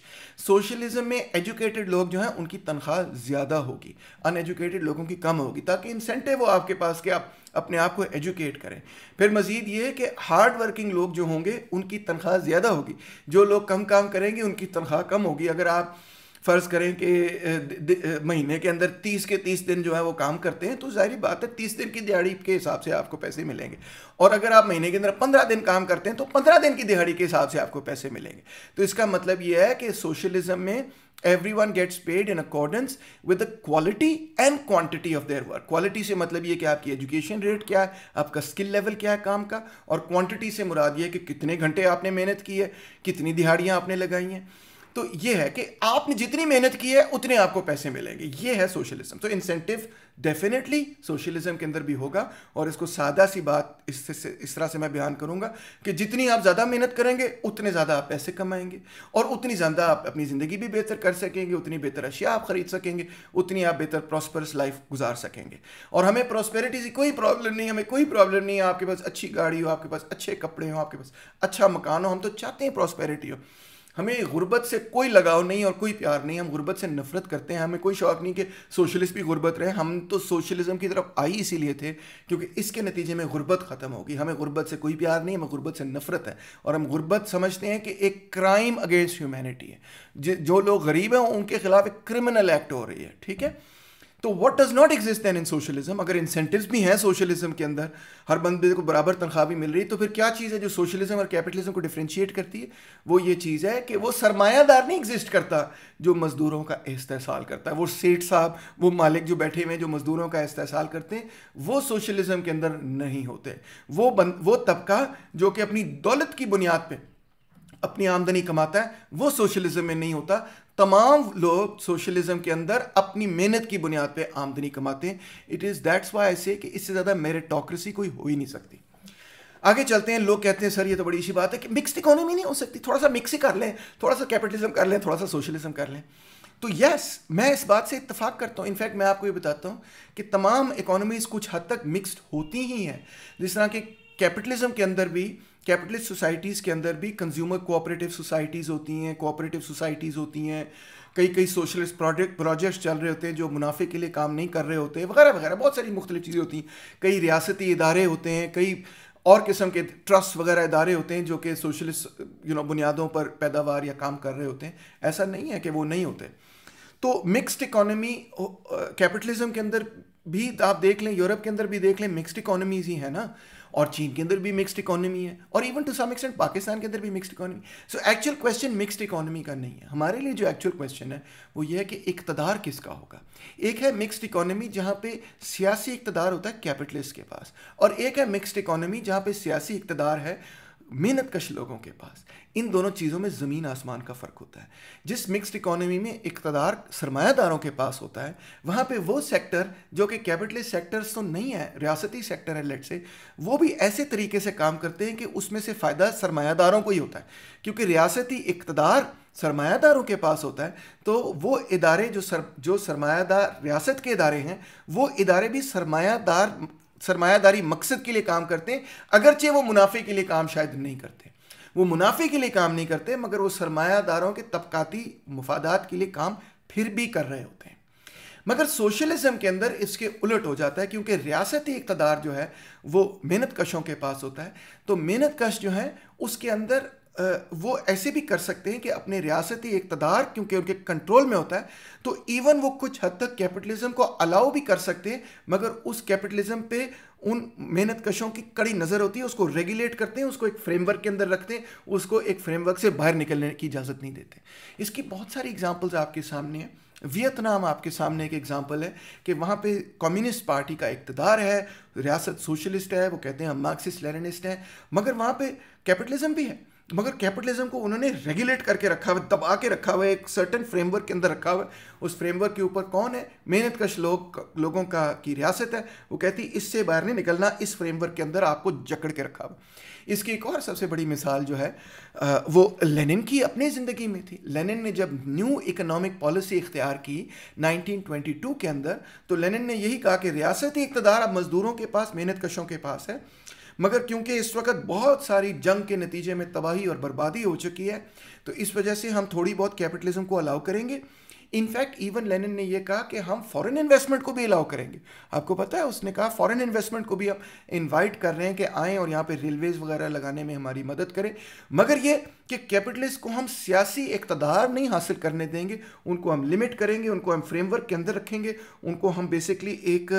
S1: socialism में एजुकेटेड लोग जो हैं उनकी तनख्वाह ज़्यादा होगी अनएजुकेटेड लोगों की कम होगी ताकि इंसेंटिव हो आपके पास कि आप अपने आप को एजुकेट करें फिर मज़ीद ये है कि हार्ड वर्किंग लोग जो होंगे उनकी तनख्वाह ज़्यादा होगी जो लोग कम काम करेंगे उनकी तनख्वाह कम होगी अगर आप फ़र्ज़ करें कि महीने के अंदर तीस के तीस दिन जो है वो काम करते हैं तो ज़ाहिर बात है तीस दिन की दिहाड़ी के हिसाब से आपको पैसे मिलेंगे और अगर आप महीने के अंदर पंद्रह दिन काम करते हैं तो पंद्रह दिन की दिहाड़ी के हिसाब से आपको पैसे मिलेंगे तो इसका मतलब यह है कि सोशलिज्म में everyone gets paid in accordance with the quality and quantity of their work quality से मतलब ये कि आपकी एजुकेशन रेट क्या है आपका स्किल लेवल क्या है काम का और क्वान्टिटी से मुराद ये कि कितने घंटे आपने मेहनत की है कितनी दिहाड़ियाँ आपने लगाई हैं तो ये है कि आपने जितनी मेहनत की है उतने आपको पैसे मिलेंगे ये है सोशलिज्म तो इंसेंटिव डेफिनेटली सोशलिज्म के अंदर भी होगा और इसको सादा सी बात इससे इस तरह से मैं बयान करूंगा कि जितनी आप ज़्यादा मेहनत करेंगे उतने ज़्यादा आप पैसे कमाएंगे और उतनी ज़्यादा आप अपनी ज़िंदगी भी बेहतर कर सकेंगे उतनी बेहतर अशिया आप खरीद सकेंगे उतनी आप बेहतर प्रॉस्परस लाइफ गुजार सकेंगे और हमें प्रॉस्पेरिटी की कोई प्रॉब्लम नहीं हमें कोई प्रॉब्लम नहीं है आपके पास अच्छी गाड़ी हो आपके पास अच्छे कपड़े हो आपके पास अच्छा मकान हो हम तो चाहते हैं प्रॉस्पेरिटी हो हमें गुर्बत से कोई लगाव नहीं और कोई प्यार नहीं हम गुर्बत से नफरत करते हैं हमें कोई शौक नहीं कि सोशलिस्ट भी गुर्बत रहे हम तो सोशलिज्म की तरफ आई इसीलिए थे क्योंकि इसके नतीजे में गुर्बत ख़त्म होगी हमें गुर्बत से कोई प्यार नहीं हमें गुर्बत से नफरत है और हम गुर्बत समझते हैं कि एक क्राइम अगेंस्ट ह्यूमैनिटी है जो लोग गरीब हैं उनके खिलाफ एक क्रिमिनल एक्ट हो रही है ठीक है तो what does not exist then in socialism अगर इंसेंटिव भी हैं सोशलिज्म के अंदर हर बंदे को बराबर तनख्वाह भी मिल रही तो फिर क्या चीज़ है जो सोशलिज्म और कैपिटलिज्म को डिफ्रेंशिएट करती है वो ये चीज़ है कि वो सरमायादार नहीं एग्जिस्ट करता जो मज़दूरों का इस्तेसाल करता है वो सेठ साहब वो मालिक जो बैठे हुए हैं जो मज़दूरों का इस्तेसाल करते हैं वो सोशलिज्म के अंदर नहीं होते वो बन, वो तबका जो कि अपनी दौलत की बुनियाद पर अपनी आमदनी कमाता है वो सोशलिज्म में नहीं होता तमाम लोग सोशलिज्म के अंदर अपनी मेहनत की बुनियाद पे आमदनी कमाते हैं इट इज़ दैट्स वाई ऐसे कि इससे ज़्यादा मेरिटोक्रेसी कोई हो ही नहीं सकती आगे चलते हैं लोग कहते हैं सर ये तो बड़ी अच्छी बात है कि मिक्सड इकोनॉमी नहीं हो सकती थोड़ा सा मिक्स ही कर लें थोड़ा सा कैपिटलिज्म कर लें थोड़ा सा सोशलिज्म कर लें तो यस मैं इस बात से इतफाक़ करता हूँ इनफैक्ट मैं आपको ये बताता हूँ कि तमाम इकोनॉमीज़ कुछ हद तक मिक्सड होती ही हैं जिस तरह के कैपिटलिज्म के अंदर भी कैपिटलिस्ट सोसाइटीज़ के अंदर भी कंज्यूमर कोऑपरेटिव सोसाइटीज़ होती हैं कोऑपरेटिव सोसाइटीज़ होती हैं कई कई सोशलिस्ट प्रोजेक्ट प्रोजेक्ट्स चल रहे होते हैं जो मुनाफे के लिए काम नहीं कर रहे होते वगैरह वगैरह बहुत सारी मुख्तलिफ चीज़ें होती हैं कई रियासती इदारे होते हैं कई और किस्म के ट्रस्ट वगैरह इदारे होते हैं जो कि सोशलिस्ट यू नो बुनियादों पर पैदावार या काम कर रहे होते हैं ऐसा नहीं है कि वो नहीं होते तो मिक्सड इकॉनमी कैपिटलिज्म के अंदर भी आप देख लें यूरोप के अंदर भी देख लें मिक्सड इकॉनमीज ही है ना और चीन के अंदर भी मिक्सड इकोनॉमी है और even to some extent Pakistan के अंदर भी mixed economy so actual question mixed economy का नहीं है हमारे लिए जो एक्चुअल क्वेश्चन है वो ये है कि इकतदार किसका होगा एक है मिक्सड इकोनॉमी जहाँ पे सियासी इकतदार होता है कैपिटलिस्ट के पास और एक है मिक्सड इकोनॉमी जहाँ पे सियासी इकतदार है मेहनत कश लोगों के पास इन दोनों चीज़ों में ज़मीन आसमान का फ़र्क होता है जिस मिक्सड इकोनॉमी में इकतदार सरमायादारों के पास होता है वहाँ पे वो सेक्टर जो कि कैपिटलिस्ट सेक्टर्स तो नहीं है रियासती सेक्टर है लेट से वो भी ऐसे तरीके से काम करते हैं कि उसमें से फ़ायदा सरमायादारों को ही होता है क्योंकि रियासती इकतदार सरमायादारों के पास होता है तो वो इदारे जो सर जो सरमायादार रियासत के इदारे हैं वो इदारे भी सरमायादार सरमायादारी मकसद के लिए काम करते हैं अगरचे वो मुनाफे के लिए काम शायद नहीं करते वो मुनाफे के लिए काम नहीं करते मगर वो सरमायादारों के तबकाती मफादात के लिए काम फिर भी कर रहे होते हैं मगर सोशलिज्म के अंदर इसके उलट हो जाता है क्योंकि रियासती इकतदार जो है वो मेहनत कशों के पास होता है तो मेहनत कश जो है उसके अंदर वो ऐसे भी कर सकते हैं कि अपने रियासती इकतदार क्योंकि उनके कंट्रोल में होता है तो इवन वो कुछ हद तक कैपिटलिज्म को अलाउ भी कर सकते हैं मगर उस कैपिटलिज्म पे उन मेहनत कशों की कड़ी नज़र होती है उसको रेगुलेट करते हैं उसको एक फ्रेमवर्क के अंदर रखते हैं उसको एक फ्रेमवर्क से बाहर निकलने की इजाज़त नहीं देते इसकी बहुत सारी एग्जाम्पल्स आपके सामने हैं वियतनाम आपके सामने एक एग्जाम्पल है कि वहाँ पे कम्युनिस्ट पार्टी का इकतदार है रियासत सोशलिस्ट है वो कहते हैं हम मार्क्सिस्ट लेरनिस्ट हैं मगर वहाँ पे कैपिटलिज्म भी है तो मगर कैपिटलिज्म को उन्होंने रेगुलेट करके रखा हुआ दबा के रखा हुआ एक सर्टन फ्रेमवर्क के अंदर रखा हुआ उस फ्रेमवर्क के ऊपर कौन है मेहनत कश लोग लोगों का की रियासत है वो कहती इससे बाहर नहीं निकलना इस फ्रेमवर्क के अंदर आपको जकड़ के रखा हुआ इसकी एक और सबसे बड़ी मिसाल जो है वो लेनिन की अपनी ज़िंदगी में थी लेनिन ने जब न्यू इकोनॉमिक पॉलिसी इख्तियार की 1922 के अंदर तो लेनिन ने यही कहा कि रियासती इकतदार अब मज़दूरों के पास मेहनत कशों के पास है मगर क्योंकि इस वक्त बहुत सारी जंग के नतीजे में तबाही और बर्बादी हो चुकी है तो इस वजह से हम थोड़ी बहुत कैपिटलिज्म को अलाउ करेंगे इनफैक्ट इवन लेनिन ने यह कहा कि हम फॉरेन इन्वेस्टमेंट को भी अलाउ करेंगे आपको पता है उसने कहा फॉरेन इन्वेस्टमेंट को भी हम इन्वाइट कर रहे हैं कि आएँ और यहाँ पे रेलवेज वगैरह लगाने में हमारी मदद करें मगर ये कि कैपिटलिस्ट को हम सियासी इकतदार नहीं हासिल करने देंगे उनको हम लिमिट करेंगे उनको हम फ्रेमवर्क के अंदर रखेंगे उनको हम बेसिकली एक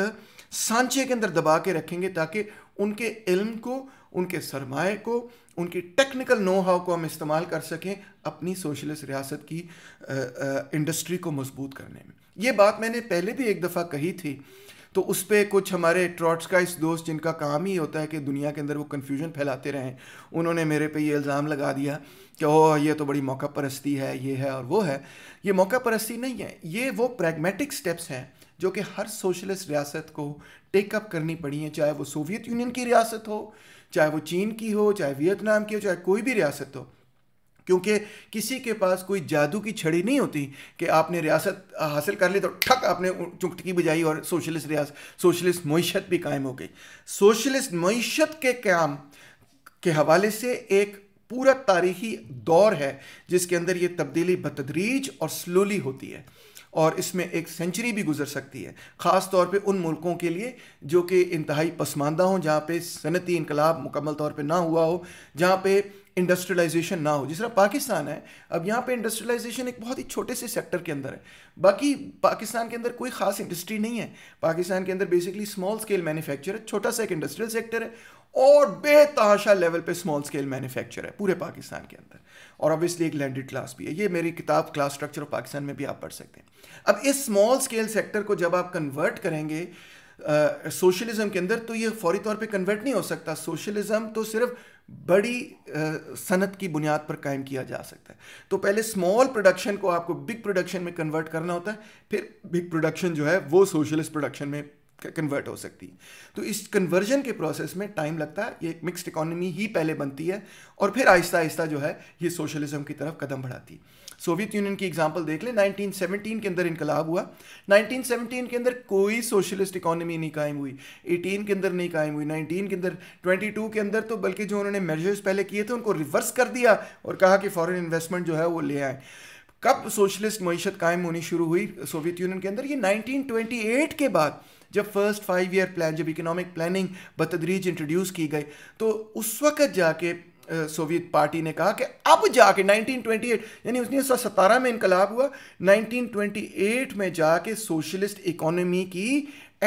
S1: सांचे के अंदर दबा के रखेंगे ताकि उनके इल्म को उनके सरमाए को उनकी टेक्निकल नो हाउ को हम इस्तेमाल कर सकें अपनी सोशलिस्ट रियासत की आ, आ, इंडस्ट्री को मजबूत करने में ये बात मैंने पहले भी एक दफ़ा कही थी तो उस पर कुछ हमारे का इस दोस्त जिनका काम ही होता है कि दुनिया के अंदर वो कन्फ्यूजन फैलाते रहें उन्होंने मेरे पे ये इल्ज़ाम लगा दिया कि ओह ये तो बड़ी मौका परस्ती है ये है और वो है ये मौका परस्ती नहीं है ये वो प्रैग्मेटिक स्टेप्स हैं जो कि हर सोशलिस्ट रियासत को टेकअप करनी पड़ी है चाहे वो सोवियत यूनियन की रियासत हो चाहे वो चीन की हो चाहे वियतनाम की हो चाहे कोई भी रियासत हो क्योंकि किसी के पास कोई जादू की छड़ी नहीं होती कि आपने रियासत हासिल कर ली तो ठक आपने चुटकी बजाई और सोशलिस्ट रियासत सोशलिस्ट मीशत भी कायम हो गई सोशलिस्ट मीशत के क्याम के हवाले से एक पूरा तारीखी दौर है जिसके अंदर ये तब्दीली बतदरीज और स्लोली होती है और इसमें एक सेंचुरी भी गुजर सकती है ख़ास तौर पे उन मुल्कों के लिए जो कि इंतहाई पसमानदा हों जहाँ पे सनती इनकलाब मुकम्मल तौर पे ना हुआ हो जहाँ पे इंडस्ट्रियलाइजेशन ना हो जिस तरह पाकिस्तान है अब यहाँ पे इंडस्ट्रियलाइजेशन एक बहुत ही छोटे से सेक्टर के अंदर है बाकी पाकिस्तान के अंदर कोई ख़ास इंडस्ट्री नहीं है पाकिस्तान के अंदर बेसिकली स्मॉल स्केल मैन्युफैक्चर है छोटा सा एक इंडस्ट्रियल सेक्टर है और बेतहाशा लेवल पे स्मॉल स्केल मैन्युफैक्चर है पूरे पाकिस्तान के अंदर और ऑब्वियसली एक लैंडेड क्लास भी है ये मेरी किताब क्लास स्ट्रक्चर ऑफ पाकिस्तान में भी आप पढ़ सकते हैं अब इस स्मॉल स्केल सेक्टर को जब आप कन्वर्ट करेंगे सोशलिज्म uh, के अंदर तो ये फौरी तौर पे कन्वर्ट नहीं हो सकता सोशलिज्म तो सिर्फ बड़ी uh, सनत की बुनियाद पर कायम किया जा सकता है तो पहले स्मॉल प्रोडक्शन को आपको बिग प्रोडक्शन में कन्वर्ट करना होता है फिर बिग प्रोडक्शन जो है वो सोशलिस्ट प्रोडक्शन में कन्वर्ट हो सकती है तो इस कन्वर्जन के प्रोसेस में टाइम लगता है ये एक मिक्स्ड इकोनॉमी ही पहले बनती है और फिर आहिस्ता आहिस्ता जो है ये सोशलिज्म की तरफ कदम बढ़ाती है सोवियत यूनियन की एग्जांपल देख लें 1917 के अंदर इनकलाब हुआ 1917 के अंदर कोई सोशलिस्ट इकोनॉमी नहीं कायम हुई 18 के अंदर नहीं कायम हुई 19 के अंदर 22 के अंदर तो बल्कि जो उन्होंने मेजर्स पहले किए थे उनको रिवर्स कर दिया और कहा कि फॉरेन इन्वेस्टमेंट जो है वो ले आए कब सोशलिस्ट मीशत कायम होनी शुरू हुई सोवियत यूनियन के अंदर ये 1928 के बाद जब फर्स्ट फाइव ईयर प्लान जब इकोनॉमिक प्लानिंग बतदरीज इंट्रोड्यूस की गई तो उस वक्त जाके सोवियत पार्टी ने कहा कि अब जाके 1928 यानी उन्नीस सौ सतारह में इनकलाब हुआ 1928 में जाके सोशलिस्ट इकोनॉमी की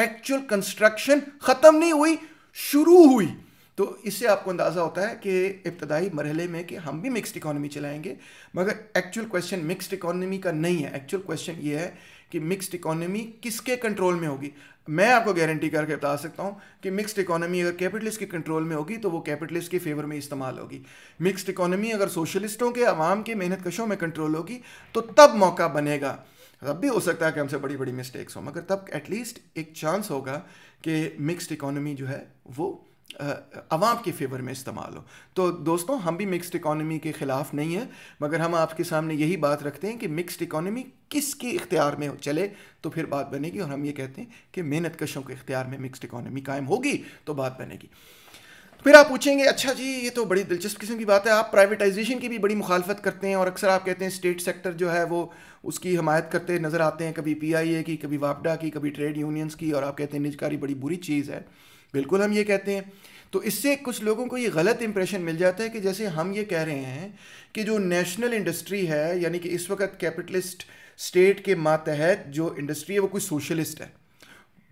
S1: एक्चुअल कंस्ट्रक्शन ख़त्म नहीं हुई शुरू हुई तो इससे आपको अंदाज़ा होता है कि इब्तदाई मरहले में कि हम भी मिक्स्ड इकोनॉमी चलाएंगे मगर एक्चुअल क्वेश्चन मिक्स्ड इकोनॉमी का नहीं है एक्चुअल क्वेश्चन ये है कि मिक्स्ड इकोनॉमी किसके कंट्रोल में होगी मैं आपको गारंटी करके बता सकता हूँ कि मिक्स्ड इकोनॉमी अगर कैपिटलिस्ट के कंट्रोल में होगी तो वो कैपिटलिस्ट के फेवर में इस्तेमाल होगी मिक्स्ड इकोनॉमी अगर सोशलिस्टों के आवाम के मेहनत कशों में कंट्रोल होगी तो तब मौका बनेगा तब भी हो सकता है कि हमसे बड़ी बड़ी मिस्टेक्स हो मगर तब एटलीस्ट एक चांस होगा कि मिक्स्ड इकोनॉमी जो है वो आवाम के फेवर में इस्तेमाल हो तो दोस्तों हम भी मिक्स्ड इकोनॉमी के ख़िलाफ़ नहीं है मगर हम आपके सामने यही बात रखते हैं कि मिक्स्ड इकोनॉमी किसके इख्तियार में चले तो फिर बात बनेगी और हम ये कहते हैं कि मेहनत कशों के इख्तियार में मिक्स्ड इकोनॉमी कायम होगी तो बात बनेगी फिर आप पूछेंगे अच्छा जी ये तो बड़ी दिलचस्प किस्म की बात है आप प्राइवेटाइजेशन की भी बड़ी मुखालफत करते हैं और अक्सर आप कहते हैं स्टेट सेक्टर जो है वो उसकी हमायत करते नज़र आते हैं कभी पी आई ए की कभी वापडा की कभी ट्रेड यूनियंस की और आप कहते हैं निजकारी बड़ी बुरी चीज़ है बिल्कुल हम ये कहते हैं तो इससे कुछ लोगों को ये गलत इंप्रेशन मिल जाता है कि जैसे हम ये कह रहे हैं कि जो नेशनल इंडस्ट्री है यानी कि इस वक्त कैपिटलिस्ट स्टेट के मातहत जो इंडस्ट्री है वो कोई सोशलिस्ट है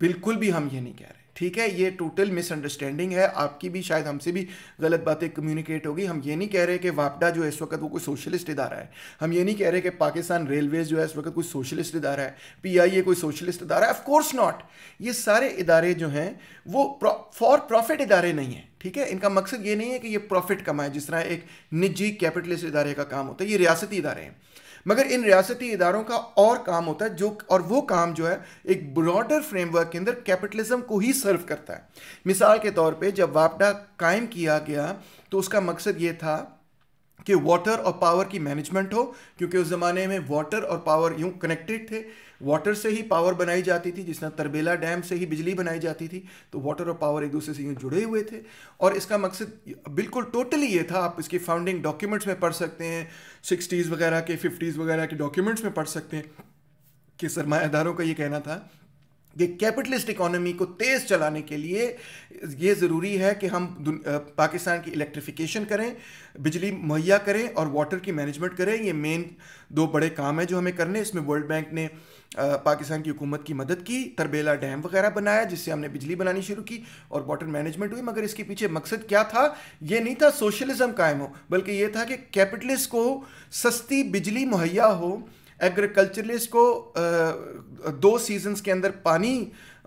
S1: बिल्कुल भी हम ये नहीं कह रहे ठीक है ये टोटल मिसअंडरस्टैंडिंग है आपकी भी शायद हमसे भी गलत बातें कम्युनिकेट होगी हम ये नहीं कह रहे कि वापडा जो है इस वक्त वो कोई सोशलिस्ट इदारा है हम ये नहीं कह रहे कि पाकिस्तान रेलवेज जो है इस वक्त कोई सोशलिस्ट इदारा है पी आई ए कोई सोशलिस्ट इदारा है ऑफकोर्स नॉट ये सारे इदारे जो हैं वो फॉर प्रॉफिट इदारे नहीं हैं ठीक है इनका मकसद ये नहीं है कि ये प्रॉफिट कमाए जिस तरह एक निजी कैपिटलिस्ट इदारे का काम होता है ये रियासती इदारे हैं मगर इन रियासती इदारों का और काम होता है जो और वो काम जो है एक ब्रॉडर फ्रेमवर्क के अंदर कैपिटलिज्म को ही सर्व करता है मिसाल के तौर पे जब वापडा कायम किया गया तो उसका मकसद ये था कि वाटर और पावर की मैनेजमेंट हो क्योंकि उस ज़माने में वाटर और पावर यूँ कनेक्टेड थे वाटर से ही पावर बनाई जाती थी जिस तरह तरबेला डैम से ही बिजली बनाई जाती थी तो वाटर और पावर एक दूसरे से यूँ जुड़े हुए थे और इसका मकसद बिल्कुल टोटली ये था आप इसकी फाउंडिंग डॉक्यूमेंट्स में पढ़ सकते हैं सिक्सटीज़ वगैरह के फिफ्टीज़ वगैरह के डॉक्यूमेंट्स में पढ़ सकते हैं कि सरमादारों का ये कहना था ये कैपिटलिस्ट इकोनॉमी को तेज़ चलाने के लिए ये ज़रूरी है कि हम पाकिस्तान की इलेक्ट्रिफिकेशन करें बिजली मुहैया करें और वाटर की मैनेजमेंट करें ये मेन दो बड़े काम हैं जो हमें करने इसमें वर्ल्ड बैंक ने पाकिस्तान की हुकूमत की मदद की तरबेला डैम वगैरह बनाया जिससे हमने बिजली बनानी शुरू की और वाटर मैनेजमेंट हुई मगर इसके पीछे मकसद क्या था ये नहीं था सोशलिज़म कायम हो बल्कि ये था कि कैपिटलिस्ट को सस्ती बिजली मुहैया हो एग्रीकल्चरलिस्ट को दो सीजन्स के अंदर पानी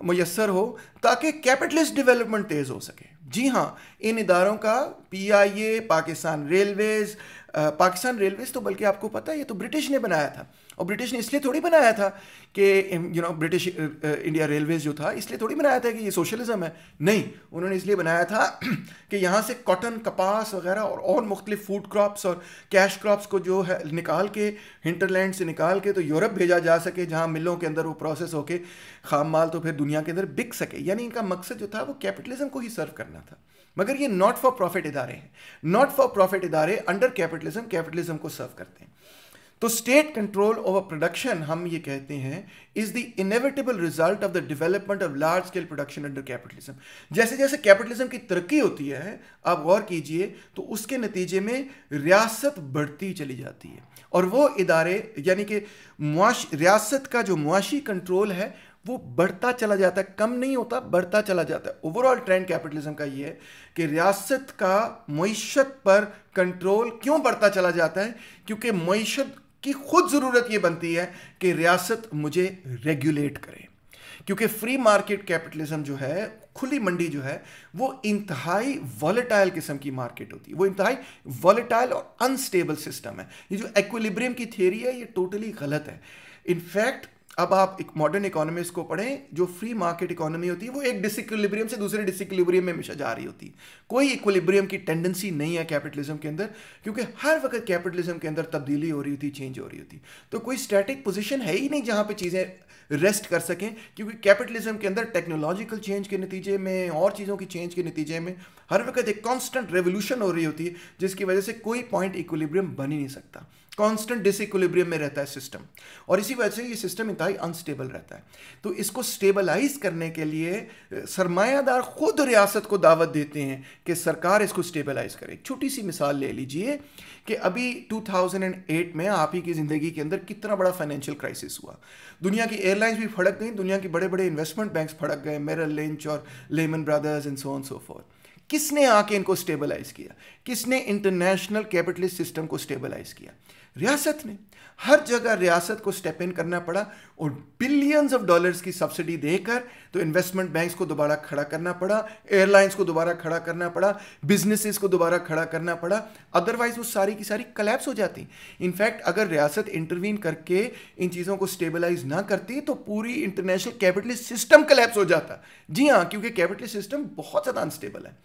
S1: मैसर हो ताकि कैपिटलिस्ट डेवलपमेंट तेज़ हो सके जी हाँ इन इदारों का P I A Pakistan railways Pakistan railways तो बल्कि आपको पता है ये तो ब्रिटिश ने बनाया था और ब्रिटिश ने इसलिए थोड़ी बनाया था कि you know British India railways जो था इसलिए थोड़ी बनाया था कि ये सोशलिज्म है नहीं उन्होंने इसलिए बनाया था कि यहाँ से कॉटन कपास वगैरह और और मुख्तलिफ फूड क्रॉप्स और कैश क्रॉप्स को जो है निकाल के हिंटरलैंड से निकाल के तो यूरोप भेजा जा सके जहाँ मिलों के अंदर वो प्रोसेस होके खाम माल तो फिर दुनिया के अंदर बिक सके यानी इनका मकसद जो था वो कैपिटलिज्म को ही सर्व करना था मगर ये नॉट फॉर प्रॉफिट इदारे हैं नॉट फॉर प्रॉफिट इदारे अंडर कैपिटलिज्म कैपिटलिज्म को सर्व करते हैं तो स्टेट कंट्रोल ओवर प्रोडक्शन हम ये कहते हैं is the inevitable result of the development of large scale production under capitalism जैसे जैसे कैपिटलिज्म की तरक्की होती है आप गौर कीजिए तो उसके नतीजे में रियासत बढ़ती चली जाती है और वो इदारे यानी कि रियासत का जो मुआशी कंट्रोल है वो बढ़ता चला जाता है कम नहीं होता बढ़ता चला जाता है ओवरऑल ट्रेंड कैपिटलिज्म का ये है कि रियासत का मीशत पर कंट्रोल क्यों बढ़ता चला जाता है क्योंकि मीशत की खुद ज़रूरत यह बनती है कि रियासत मुझे रेगुलेट करे क्योंकि फ्री मार्केट कैपिटलिज्म जो है खुली मंडी जो है वो इंतहाई वॉलेटाइल किस्म की मार्केट होती है वो इंतहाई वॉलेटाइल और अनस्टेबल सिस्टम है ये जो एक्विलिब्रियम की थियोरी है ये टोटली गलत है इनफैक्ट अब आप एक मॉडर्न इकोनॉमिक्स को पढ़ें जो फ्री मार्केट इकोनॉमी होती है वो एक डिसिक्विलिब्रियम से दूसरे डिसिक्विलिब्रियम में हमेशा जा रही होती है कोई इक्विलिब्रियम की टेंडेंसी नहीं है कैपिटलिज्म के अंदर क्योंकि हर वक्त कैपिटलिज्म के अंदर तब्दीली हो रही होती चेंज हो रही होती तो कोई स्टैटिक पोजिशन है ही नहीं जहाँ पर चीज़ें रेस्ट कर सकें क्योंकि कैपिटलिज्म के अंदर टेक्नोलॉजिकल चेंज के नतीजे में और चीज़ों की चेंज के नतीजे में हर वक्त एक कॉन्स्टेंट रेवोल्यूशन हो रही होती है जिसकी वजह से कोई पॉइंट इक्विलिब्रियम बन ही नहीं सकता कांस्टेंट डिसइक्विलिब्रियम में रहता है सिस्टम और इसी वजह से ये सिस्टम इतना ही अनस्टेबल रहता है तो इसको स्टेबलाइज करने के लिए सरमायादार खुद रियासत को दावत देते हैं कि सरकार इसको स्टेबलाइज करे छोटी सी मिसाल ले लीजिए कि अभी 2008 में आप ही की ज़िंदगी के अंदर कितना बड़ा फाइनेंशियल क्राइसिस हुआ दुनिया की एयरलाइंस भी फड़क गई दुनिया के बड़े बड़े इन्वेस्टमेंट बैंक फड़क गए मेरल लिंच और Lehman brothers and son so for किसने आके इनको स्टेबलाइज किया किसने इंटरनेशनल कैपिटलिस्ट सिस्टम को स्टेबलाइज किया रियासत ने हर जगह रियासत को स्टेप इन करना पड़ा और बिलियंस ऑफ डॉलर्स की सब्सिडी देकर तो इन्वेस्टमेंट बैंक्स को दोबारा खड़ा करना पड़ा एयरलाइंस को दोबारा खड़ा करना पड़ा बिजनेसेस को दोबारा खड़ा करना पड़ा अदरवाइज वो सारी की सारी कलेप्स हो जाती इनफैक्ट अगर रियासत इंटरवीन करके इन चीज़ों को स्टेबलाइज ना करती तो पूरी इंटरनेशनल कैपिटलिस्ट सिस्टम कलेप्स हो जाता जी हाँ क्योंकि कैपिटलिस्ट सिस्टम बहुत ज़्यादा अनस्टेबल है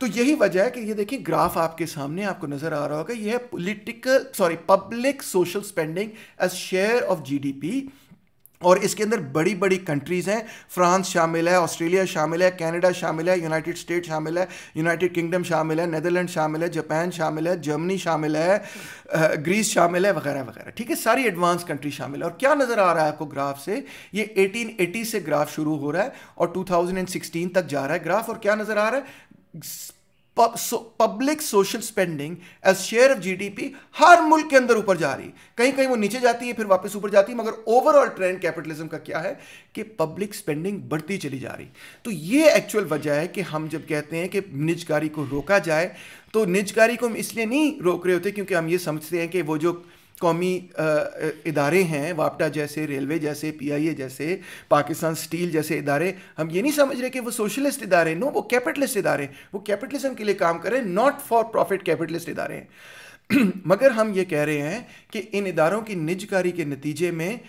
S1: तो यही वजह है कि ये देखिए ग्राफ आपके सामने आपको नजर आ रहा होगा ये है political sorry public social spending as share of GDP और इसके अंदर बड़ी बड़ी कंट्रीज़ हैं फ्रांस शामिल है ऑस्ट्रेलिया शामिल है कनाडा शामिल है यूनाइटेड स्टेट शामिल है यूनाइटेड किंगडम शामिल है नेदरलैंड शामिल है जापान शामिल है जर्मनी शामिल है ग्रीस शामिल है वगैरह वगैरह ठीक है सारी एडवांस कंट्री शामिल है और क्या नज़र आ रहा है आपको ग्राफ से ये एटीन से ग्राफ शुरू हो रहा है और टू तक जा रहा है ग्राफ और क्या नज़र आ रहा है public social spending as share of GDP हर मुल्क के अंदर ऊपर जा रही कहीं कहीं वो नीचे जाती है फिर वापस ऊपर जाती है मगर ओवरऑल ट्रेंड कैपिटलिज्म का क्या है कि पब्लिक स्पेंडिंग बढ़ती चली जा रही तो ये एक्चुअल वजह है कि हम जब कहते हैं कि निजकारी को रोका जाए तो निजकारी को हम इसलिए नहीं रोक रहे होते क्योंकि हम ये समझते हैं कि वो जो कौमी इदारे हैं वापटा जैसे रेलवे जैसे पीआईए जैसे पाकिस्तान स्टील जैसे इदारे हम ये नहीं समझ रहे कि वो सोशलिस्ट इदारे नो वो कैपिटलिस्ट इदारे वो कैपिटलिज्म के लिए काम करें नॉट फॉर प्रॉफिट कैपिटलिस्ट इदारे हैं मगर हम ये कह रहे हैं कि इन इदारों की निजकारी के नतीजे में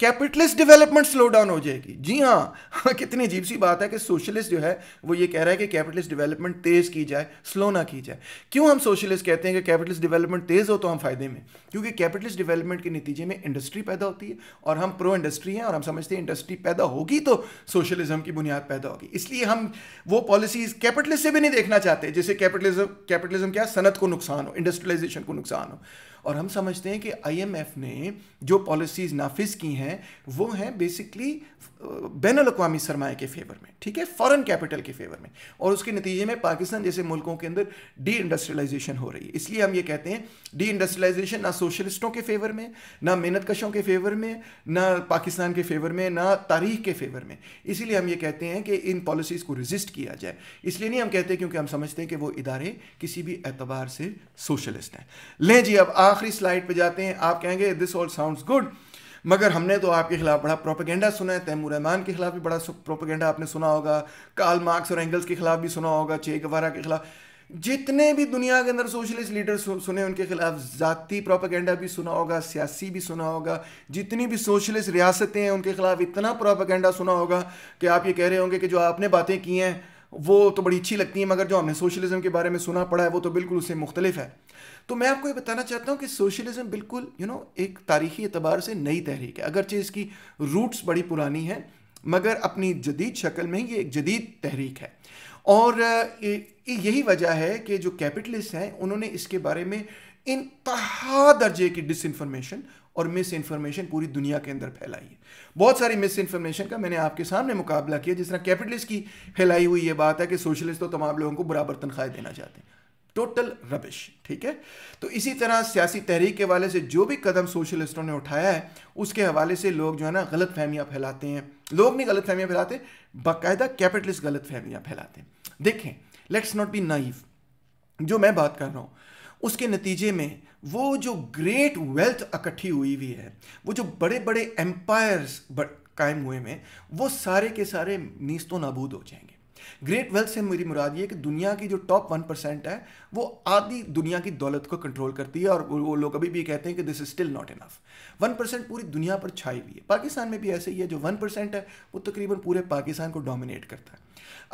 S1: कैपिटलिस्ट डेवलपमेंट स्लो डाउन हो जाएगी जी हाँ, हाँ कितनी अजीब सी बात है कि सोशलिस्ट जो है वो ये कह रहा है कि कैपिटलिस्ट डेवलपमेंट तेज़ की जाए स्लो ना की जाए क्यों हम सोशलिस्ट कहते हैं कि कैपिटलिस्ट डेवलपमेंट तेज़ हो तो हम फायदे में क्योंकि कैपिटलिस्ट डेवलपमेंट के नतीजे में इंडस्ट्री पैदा होती है और हम प्रो इंडस्ट्री हैं और हम समझते हैं इंडस्ट्री पैदा होगी तो सोशलिज्म की बुनियाद पैदा होगी इसलिए हम वो पॉलिसीज कैपिटलिस्ट से भी नहीं देखना चाहते जैसे कैपिटलिज्म कैपिटलिज्म क्या सनत को नुकसान हो इंडस्ट्रियलाइजेशन को नुकसान हो और हम समझते हैं कि आईएमएफ ने जो पॉलिसीज नाफिज की हैं वो हैं बेसिकली बैन अवी सरमाए के फेवर में ठीक है फॉरेन कैपिटल के फेवर में और उसके नतीजे में पाकिस्तान जैसे मुल्कों के अंदर डी इंडस्ट्रियलाइजेशन हो रही है इसलिए हम ये कहते हैं डी इंडस्ट्रियलाइजेशन ना सोशलिस्टों के फेवर में ना मेहनत कशों के फेवर में ना पाकिस्तान के फेवर में ना तारीख के फेवर में इसीलिए हम ये कहते हैं कि इन पॉलिसीज़ को रिजिस्ट किया जाए इसलिए नहीं हम कहते क्योंकि हम समझते हैं कि वो इदारे किसी भी एतबार से सोशलिस्ट हैं लें जी अब आ आखिरी स्लाइड पे जाते हैं आप कहेंगे दिस ऑल साउंड्स गुड मगर हमने तो आपके खिलाफ बड़ा प्रोपेगेंडा सुना है तैमूर रहमान के खिलाफ भी बड़ा प्रोपेगेंडा आपने सुना होगा कार्ल मार्क्स और एंगल्स के खिलाफ भी सुना होगा चे गवारा के खिलाफ जितने भी दुनिया के अंदर सोशलिस्ट लीडर सुने उनके खिलाफ ज़ाती प्रोपागेंडा भी सुना होगा सियासी भी सुना होगा जितनी भी सोशलिस्ट रियासतें हैं उनके खिलाफ इतना प्रोपागेंडा सुना होगा कि आप ये कह रहे होंगे कि जो आपने बातें की हैं वो तो बड़ी अच्छी लगती हैं मगर जो हमने सोशलिज्म के बारे में सुना पड़ा है वो तो बिल्कुल उससे मुख्तलिफ है तो मैं आपको ये बताना चाहता हूँ कि सोशलिज्म बिल्कुल यू नो एक तारीखी एतबार से नई तहरीक है अगरचे इसकी रूट्स बड़ी पुरानी हैं मगर अपनी जदीद शक्ल में ये एक जदीद तहरीक है और यही वजह है कि जो कैपिटलिस्ट हैं उन्होंने इसके बारे में इंतहा दर्जे की डिस इन्फॉर्मेशन और मिस इन्फॉर्मेशन पूरी दुनिया के अंदर फैलाई है बहुत सारी मिस इन्फॉर्मेशन का मैंने आपके सामने मुकाबला किया जिस तरह कैपिटलिस्ट की फैलाई हुई ये बात है कि सोशलिस्ट तो तमाम लोगों को बराबर तनख्वाह देना चाहते हैं टोटल रबिश ठीक है तो इसी तरह सियासी तहरीक के हवाले से जो भी कदम सोशलिस्टों ने उठाया है उसके हवाले से लोग जो है ना गलत फहमियाँ फैलाते हैं लोग नहीं गलत फहमियाँ फैलाते बाकायदा कैपिटलिस्ट गलत फहमियाँ फैलाते हैं देखें लेट्स नॉट बी नाइफ जो मैं बात कर रहा हूँ उसके नतीजे में वो जो ग्रेट वेल्थ इकट्ठी हुई हुई है वो जो बड़े बड़े एम्पायर्स कायम हुए में वो सारे के सारे नीस्तों नाबूद हो जाएंगे ग्रेट वेल्थ से मेरी मुराद ये कि दुनिया की जो टॉप वन परसेंट है वो आधी दुनिया की दौलत को कंट्रोल करती है और वो लोग अभी भी कहते हैं कि this is still not enough one percent पूरी दुनिया पर छाई हुई है पाकिस्तान में भी ऐसे ही है जो वन परसेंट है वो तकरीबन पूरे पाकिस्तान को डोमिनेट करता है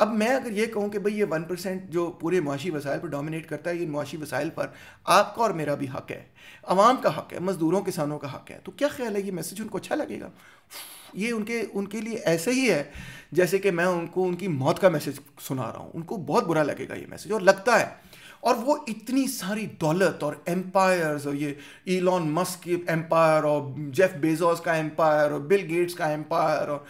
S1: अब मैं अगर ये कहूँ कि भाई ये वन परसेंट जो पूरे मुआशी वसाइल पर डोमिनेट करता है ये मुआशी वसाइल पर आपका और मेरा भी हक है आवाम का हक है मज़दूरों किसानों का हक है तो क्या ख्याल है ये मैसेज उनको अच्छा लगेगा ये उनके उनके लिए ऐसे ही है जैसे कि मैं उनको उनकी मौत का मैसेज सुना रहा हूँ उनको बहुत बुरा लगेगा ये मैसेज और लगता है और वो इतनी सारी दौलत और एम्पायर्स और ये इलॉन मस्क के एम्पायर और जेफ बेजोस का एम्पायर और बिल गेट्स का एम्पायर और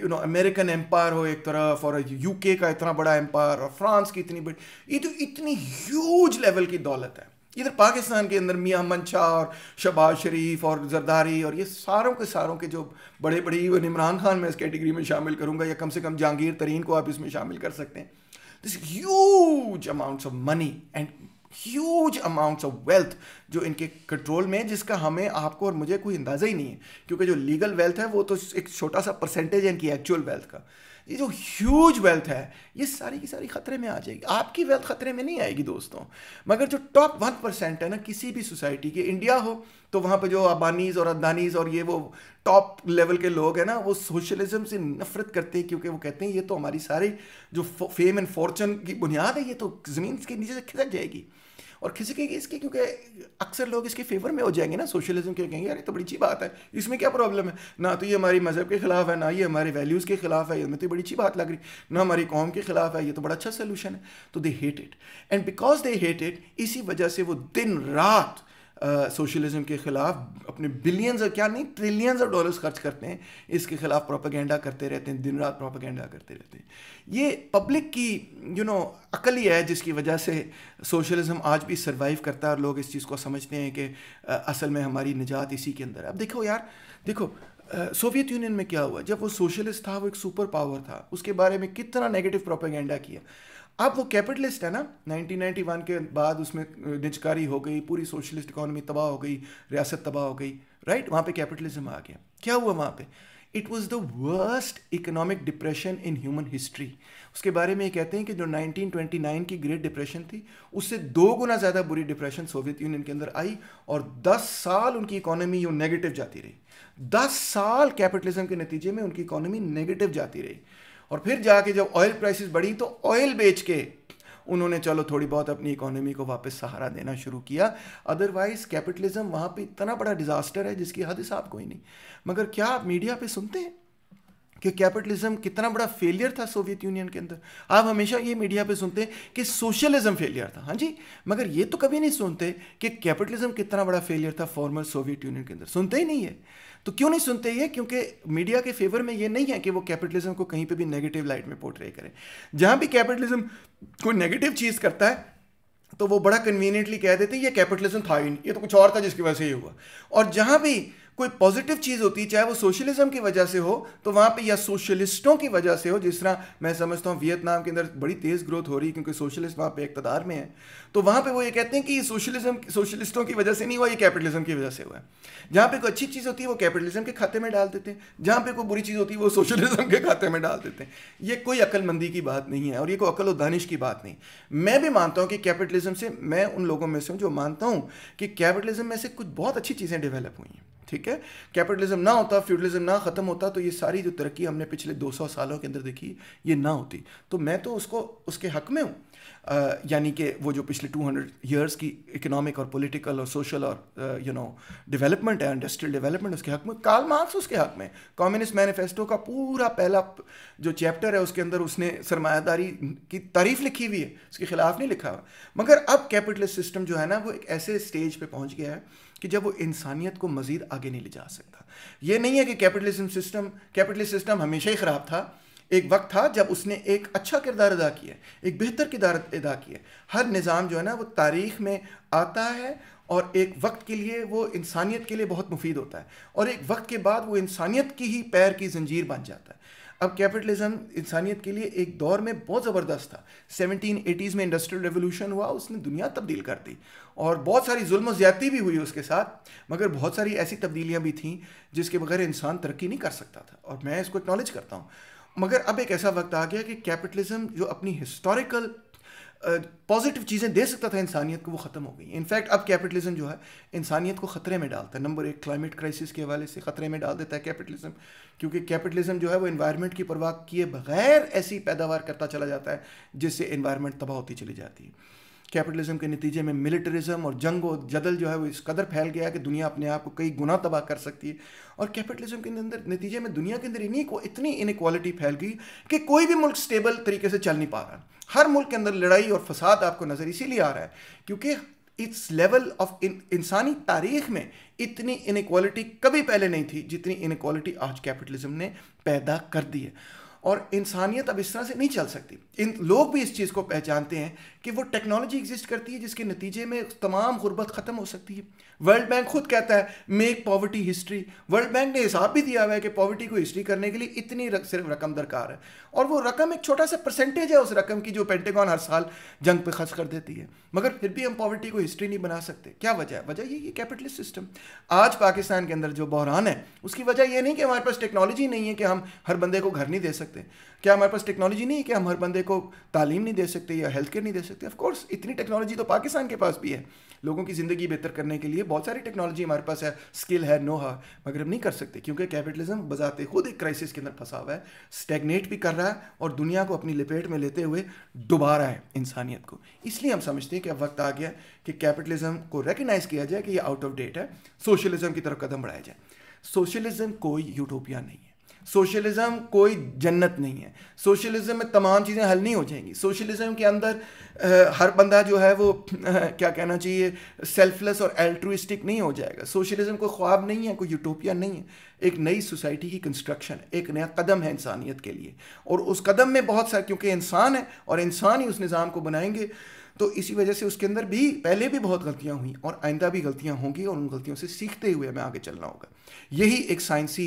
S1: यू नो अमेरिकन एम्पायर हो एक तरफ और यूके का इतना बड़ा एम्पायर और फ्रांस की इतनी बड़ी ये तो इतनी ह्यूज लेवल की दौलत है इधर पाकिस्तान के अंदर मियाँ अमन शाह और शबाज शरीफ और जरदारी और ये सारों के सारों के जो बड़े बड़े इवन इमरान खान मैं इस कैटेगरी में शामिल करूँगा या कम से कम जहांगीर तरीन को आप इसमें शामिल कर सकते हैं this huge amounts of money and huge amounts of wealth जो इनके कंट्रोल में जिसका हमें आपको और मुझे कोई अंदाज़ा ही नहीं है क्योंकि जो लीगल वेल्थ है वो तो एक छोटा सा परसेंटेज है इनकी एक्चुअल वेल्थ का ये जो ह्यूज वेल्थ है ये सारी की सारी खतरे में आ जाएगी आपकी वेल्थ खतरे में नहीं आएगी दोस्तों मगर जो टॉप वन परसेंट है ना किसी भी सोसाइटी के इंडिया हो तो वहाँ पे जो अबानीज और अदानीज और ये वो टॉप लेवल के लोग हैं ना वो सोशलिज्म से नफरत करते हैं क्योंकि वो कहते हैं ये तो हमारी सारी जो फेम एंड फॉर्चून की बुनियाद है ये तो ज़मीन के नीचे से खिसक जाएगी और किसी के इसके क्योंकि अक्सर लोग इसके फेवर में हो जाएंगे ना सोशलिज्म के कहेंगे अरे तो बड़ी अच्छी बात है इसमें क्या प्रॉब्लम है ना तो ये हमारी मज़हब के खिलाफ है ना ये हमारे वैल्यूज़ के खिलाफ है हमें तो बड़ी अच्छी बात लग रही ना हमारी कौम के खिलाफ है ये तो बड़ा अच्छा सोल्यूशन है तो they hate it and because they hate it इसी वजह से वो दिन रात सोशलिज्म के ख़िलाफ़ अपने बिलियंस और क्या नहीं ट्रिलियंस ऑफ डॉलर्स खर्च करते हैं इसके ख़िलाफ़ प्रोपागेंडा करते रहते हैं दिन रात प्रोपागेंडा करते रहते हैं ये पब्लिक की यू नो अकल ही है जिसकी वजह से सोशलिज्म आज भी सर्वाइव करता है और लोग इस चीज़ को समझते हैं कि असल में हमारी निजात इसी के अंदर है अब देखो यार देखो सोवियत यूनियन में क्या हुआ जब वो सोशलिस्ट था वो एक सुपर पावर था उसके बारे में कितना नेगेटिव प्रोपागेंडा किया आप वो कैपिटलिस्ट है ना 1991 के बाद उसमें निजकारी हो गई पूरी सोशलिस्ट इकोनॉमी तबाह हो गई रियासत तबाह हो गई राइट वहाँ पे कैपिटलिज्म आ गया क्या हुआ वहाँ पे it was the worst economic depression in human history उसके बारे में ये कहते हैं कि जो 1929 की ग्रेट डिप्रेशन थी उससे दो गुना ज़्यादा बुरी डिप्रेशन सोवियत यूनियन के अंदर आई और 10 साल उनकी इकोनॉमी यूँ नेगेटिव जाती रही 10 साल कैपिटलिज्म के नतीजे में उनकी इकोनॉमी नेगेटिव जाती रही और फिर जाके जब ऑयल प्राइसेस बढ़ी तो ऑयल बेच के उन्होंने चलो थोड़ी बहुत अपनी इकोनॉमी को वापस सहारा देना शुरू किया अदरवाइज कैपिटलिज्म वहाँ पे इतना बड़ा डिजास्टर है जिसकी हद साफ कोई नहीं मगर क्या आप मीडिया पे सुनते हैं कि कैपिटलिज्म कितना बड़ा फेलियर था सोवियत यूनियन के अंदर आप हमेशा ये मीडिया पे सुनते हैं कि सोशलिज्म फेलियर था हाँ जी मगर ये तो कभी नहीं सुनते कि कैपिटलिज्म कितना बड़ा फेलियर था फॉर्मर सोवियत यूनियन के अंदर सुनते ही नहीं है तो क्यों नहीं सुनते ये क्योंकि मीडिया के फेवर में ये नहीं है कि वो कैपिटलिज्म को कहीं पे भी नेगेटिव लाइट में पोर्ट्रे करें जहां भी कैपिटलिज्म कोई नेगेटिव चीज़ करता है तो वो बड़ा कन्वीनियंटली कह देते ये कैपिटलिज्म था ही नहीं ये तो कुछ और था जिसकी वजह से ये हुआ और जहां भी कोई पॉजिटिव चीज़ होती है चाहे वो सोशलिज्म की वजह से हो तो वहाँ पे या सोशलिस्टों की वजह से हो जिस तरह मैं समझता हूँ वियतनाम के अंदर बड़ी तेज़ ग्रोथ हो रही है क्योंकि सोशलिस्ट वहाँ पे इकतदार में है तो वहाँ पे वो ये कहते हैं कि सोशलिज्म सोशलिस्टों की वजह से नहीं हुआ ये कैपिटलिज्म की वजह से हुआ है जहाँ पर कोई अच्छी चीज़ होती है वो कैपिटलिज्म के खाते में डाल देते हैं जहाँ पर कोई बुरी चीज़ होती है वो सोशलिज्म के खाते में डाल देते हैं ये कोई अक्लमंदी की बात नहीं है और ये कोई अकल और दानिश की बात नहीं मैं भी मानता हूँ कि कैपिटलिज्म से मैं उन लोगों में से हूँ जो मानता हूँ कि कैपिटलिज्म में से कुछ बहुत अच्छी चीज़ें डेवलप हुई हैं ठीक है है कैपिटलिज्म ना होता फ्यूडलिज्म ना ख़त्म होता तो ये सारी जो तरक्की हमने पिछले 200 सालों के अंदर देखी ये ना होती तो मैं तो उसको उसके हक में हूँ यानी कि वो जो पिछले 200 ईयर्स की इकोनॉमिक और पॉलिटिकल और सोशल और यू नो डेवलपमेंट है इंडस्ट्रियल डेवलपमेंट उसके हक में काल मार्क्स उसके हक में कम्युनिस्ट मैनिफेस्टो का पूरा पहला जो चैप्टर है उसके अंदर उसने सरमायादारी की तारीफ लिखी हुई है उसके खिलाफ नहीं लिखा हुआ मगर अब कैपिटलिस्ट सिस्टम जो है ना वो एक ऐसे स्टेज पर पहुँच गया है कि जब वो इंसानियत को मज़ीद आगे नहीं ले जा सकता ये नहीं है कि कैपिटलिज्म सिस्टम कैपिटलिस्ट सिस्टम हमेशा ही ख़राब था एक वक्त था जब उसने एक अच्छा किरदार अदा किया एक बेहतर किरदार अदा किया हर निज़ाम जो है ना वो तारीख में आता है और एक वक्त के लिए वो इंसानियत के लिए बहुत मुफीद होता है और एक वक्त के बाद वो इंसानियत की ही पैर की जंजीर बन जाता है अब कैपिटलिज्म इंसानियत के लिए एक दौर में बहुत ज़बरदस्त था सेवनटीन एटीज़ में इंडस्ट्रियल रेवोल्यूशन हुआ उसने दुनिया तब्दील कर दी और बहुत सारी जुल्म ज़्यादती भी हुई उसके साथ मगर बहुत सारी ऐसी तब्दीलियाँ भी थीं जिसके बगैर इंसान तरक्की नहीं कर सकता था और मैं इसको एक्नॉलेज करता हूँ मगर अब एक ऐसा वक्त आ गया कि कैपिटलिज्म जो अपनी हिस्टोरिकल पॉजिटिव चीज़ें दे सकता था इंसानियत को वो ख़त्म हो गई इनफैक्ट अब कैपिटलिज्म जो है इंसानियत को ख़तरे में डालता है नंबर एक क्लाइमेट क्राइसिस के हवाले से ख़तरे में डाल देता है कैपिटलिज्म क्योंकि कैपिटलिज्म जो है वो इन्वायरमेंट की परवाह किए बगैर ऐसी पैदावार करता चला जाता है जिससे इन्वायरमेंट तबाह होती चली जाती है कैपिटलिज्म के नतीजे में मिलिटरिज्म और जंग और जदल जो है वो इस कदर फैल गया कि दुनिया अपने आप को कई गुना तबाह कर सकती है और कैपिटलिज्म के अंदर नतीजे में दुनिया के अंदर इन्हीं को इतनी इनक्वालिटी फैल गई कि कोई भी मुल्क स्टेबल तरीके से चल नहीं पा रहा हर मुल्क के अंदर लड़ाई और फसाद आपको नज़र इसीलिए आ रहा है क्योंकि इस लेवल ऑफ इंसानी तारीख में इतनी इनक्वालिटी कभी पहले नहीं थी जितनी इनक्वालिटी आज कैपिटलिज्म ने पैदा कर दी है और इंसानियत अब इस तरह से नहीं चल सकती इन लोग भी इस चीज़ को पहचानते हैं कि वो टेक्नोलॉजी एग्जिस्ट करती है जिसके नतीजे में तमाम गुर्बत ख़त्म हो सकती है वर्ल्ड बैंक खुद कहता है make poverty history world bank ने हिसाब भी दिया हुआ है कि पॉवर्टी को हिस्ट्री करने के लिए इतनी रक, सिर्फ रकम दरकार है और वो रकम एक छोटा सा परसेंटेज है उस रकम की जो पेंटेगॉन हर साल जंग पर खर्च कर देती है मगर फिर भी हम पॉवर्टी को हिस्ट्री नहीं बना सकते क्या वजह है वजह यही है कैपिटलिस्ट सिस्टम आज पाकिस्तान के अंदर जो बहरान है उसकी वजह यह नहीं कि हमारे पास टेक्नोलॉजी नहीं है कि हम हर बंदे को घर नहीं दे सकते सकते क्या हमारे पास टेक्नोलॉजी नहीं है कि हम हर बंदे को तालीम नहीं दे सकते या हेल्थ केयर नहीं दे सकते ऑफकोर्स इतनी टेक्नोलॉजी तो पाकिस्तान के पास भी है लोगों की ज़िंदगी बेहतर करने के लिए बहुत सारी टेक्नोलॉजी हमारे पास है स्किल है नो है मगर हम नहीं कर सकते क्योंकि कैपिटलिज्म बजाते खुद एक क्राइसिस के अंदर फंसा हुआ है स्टेगनेट भी कर रहा है और दुनिया को अपनी लपेट में लेते हुए डुबा रहा है इंसानियत को इसलिए हम समझते हैं कि अब वक्त आ गया कि कैपिटलिज्म को रिकगनाइज़ किया जाए कि ये आउट ऑफ डेट है सोशलिज्म की तरफ कदम बढ़ाया जाए सोशलिज्म कोई यूटोपिया नहीं है सोशलिज्म कोई जन्नत नहीं है सोशलिज्म में तमाम चीज़ें हल नहीं हो जाएंगी सोशलिज्म के अंदर आ, हर बंदा जो है वो आ, क्या कहना चाहिए सेल्फलेस और एल्ट्रुइस्टिक नहीं हो जाएगा सोशलिज्म कोई ख्वाब नहीं है कोई यूटोपिया नहीं है एक नई सोसाइटी की कंस्ट्रक्शन है एक नया कदम है इंसानियत के लिए और उस कदम में बहुत सारे क्योंकि इंसान है और इंसान ही उस निज़ाम को बनाएंगे तो इसी वजह से उसके अंदर भी पहले भी बहुत गलतियां हुई और आइंदा भी गलतियां होंगी और उन गलतियों से सीखते हुए हमें आगे चलना होगा यही एक साइंसी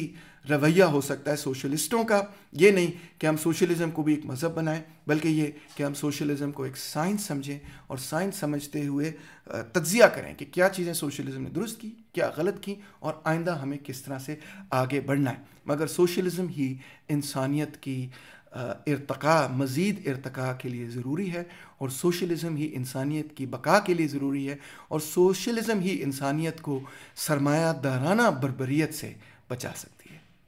S1: रवैया हो सकता है सोशलिस्टों का ये नहीं कि हम सोशलिज्म को भी एक मज़हब बनाएं बल्कि ये कि हम सोशलिज्म को एक साइंस समझें और साइंस समझते हुए तजिया करें कि क्या चीज़ें सोशलिज्म ने दुरुस्त की क्या गलत की और आइंदा हमें किस तरह से आगे बढ़ना है मगर सोशलिज्म ही इंसानियत की इरतका मज़ीद इरतका के लिए ज़रूरी है और सोशलिज्म ही इंसानियत की बका के लिए ज़रूरी है और सोशलिज्म ही इंसानियत को सरमायादाराना बरबरीत से बचा सकती है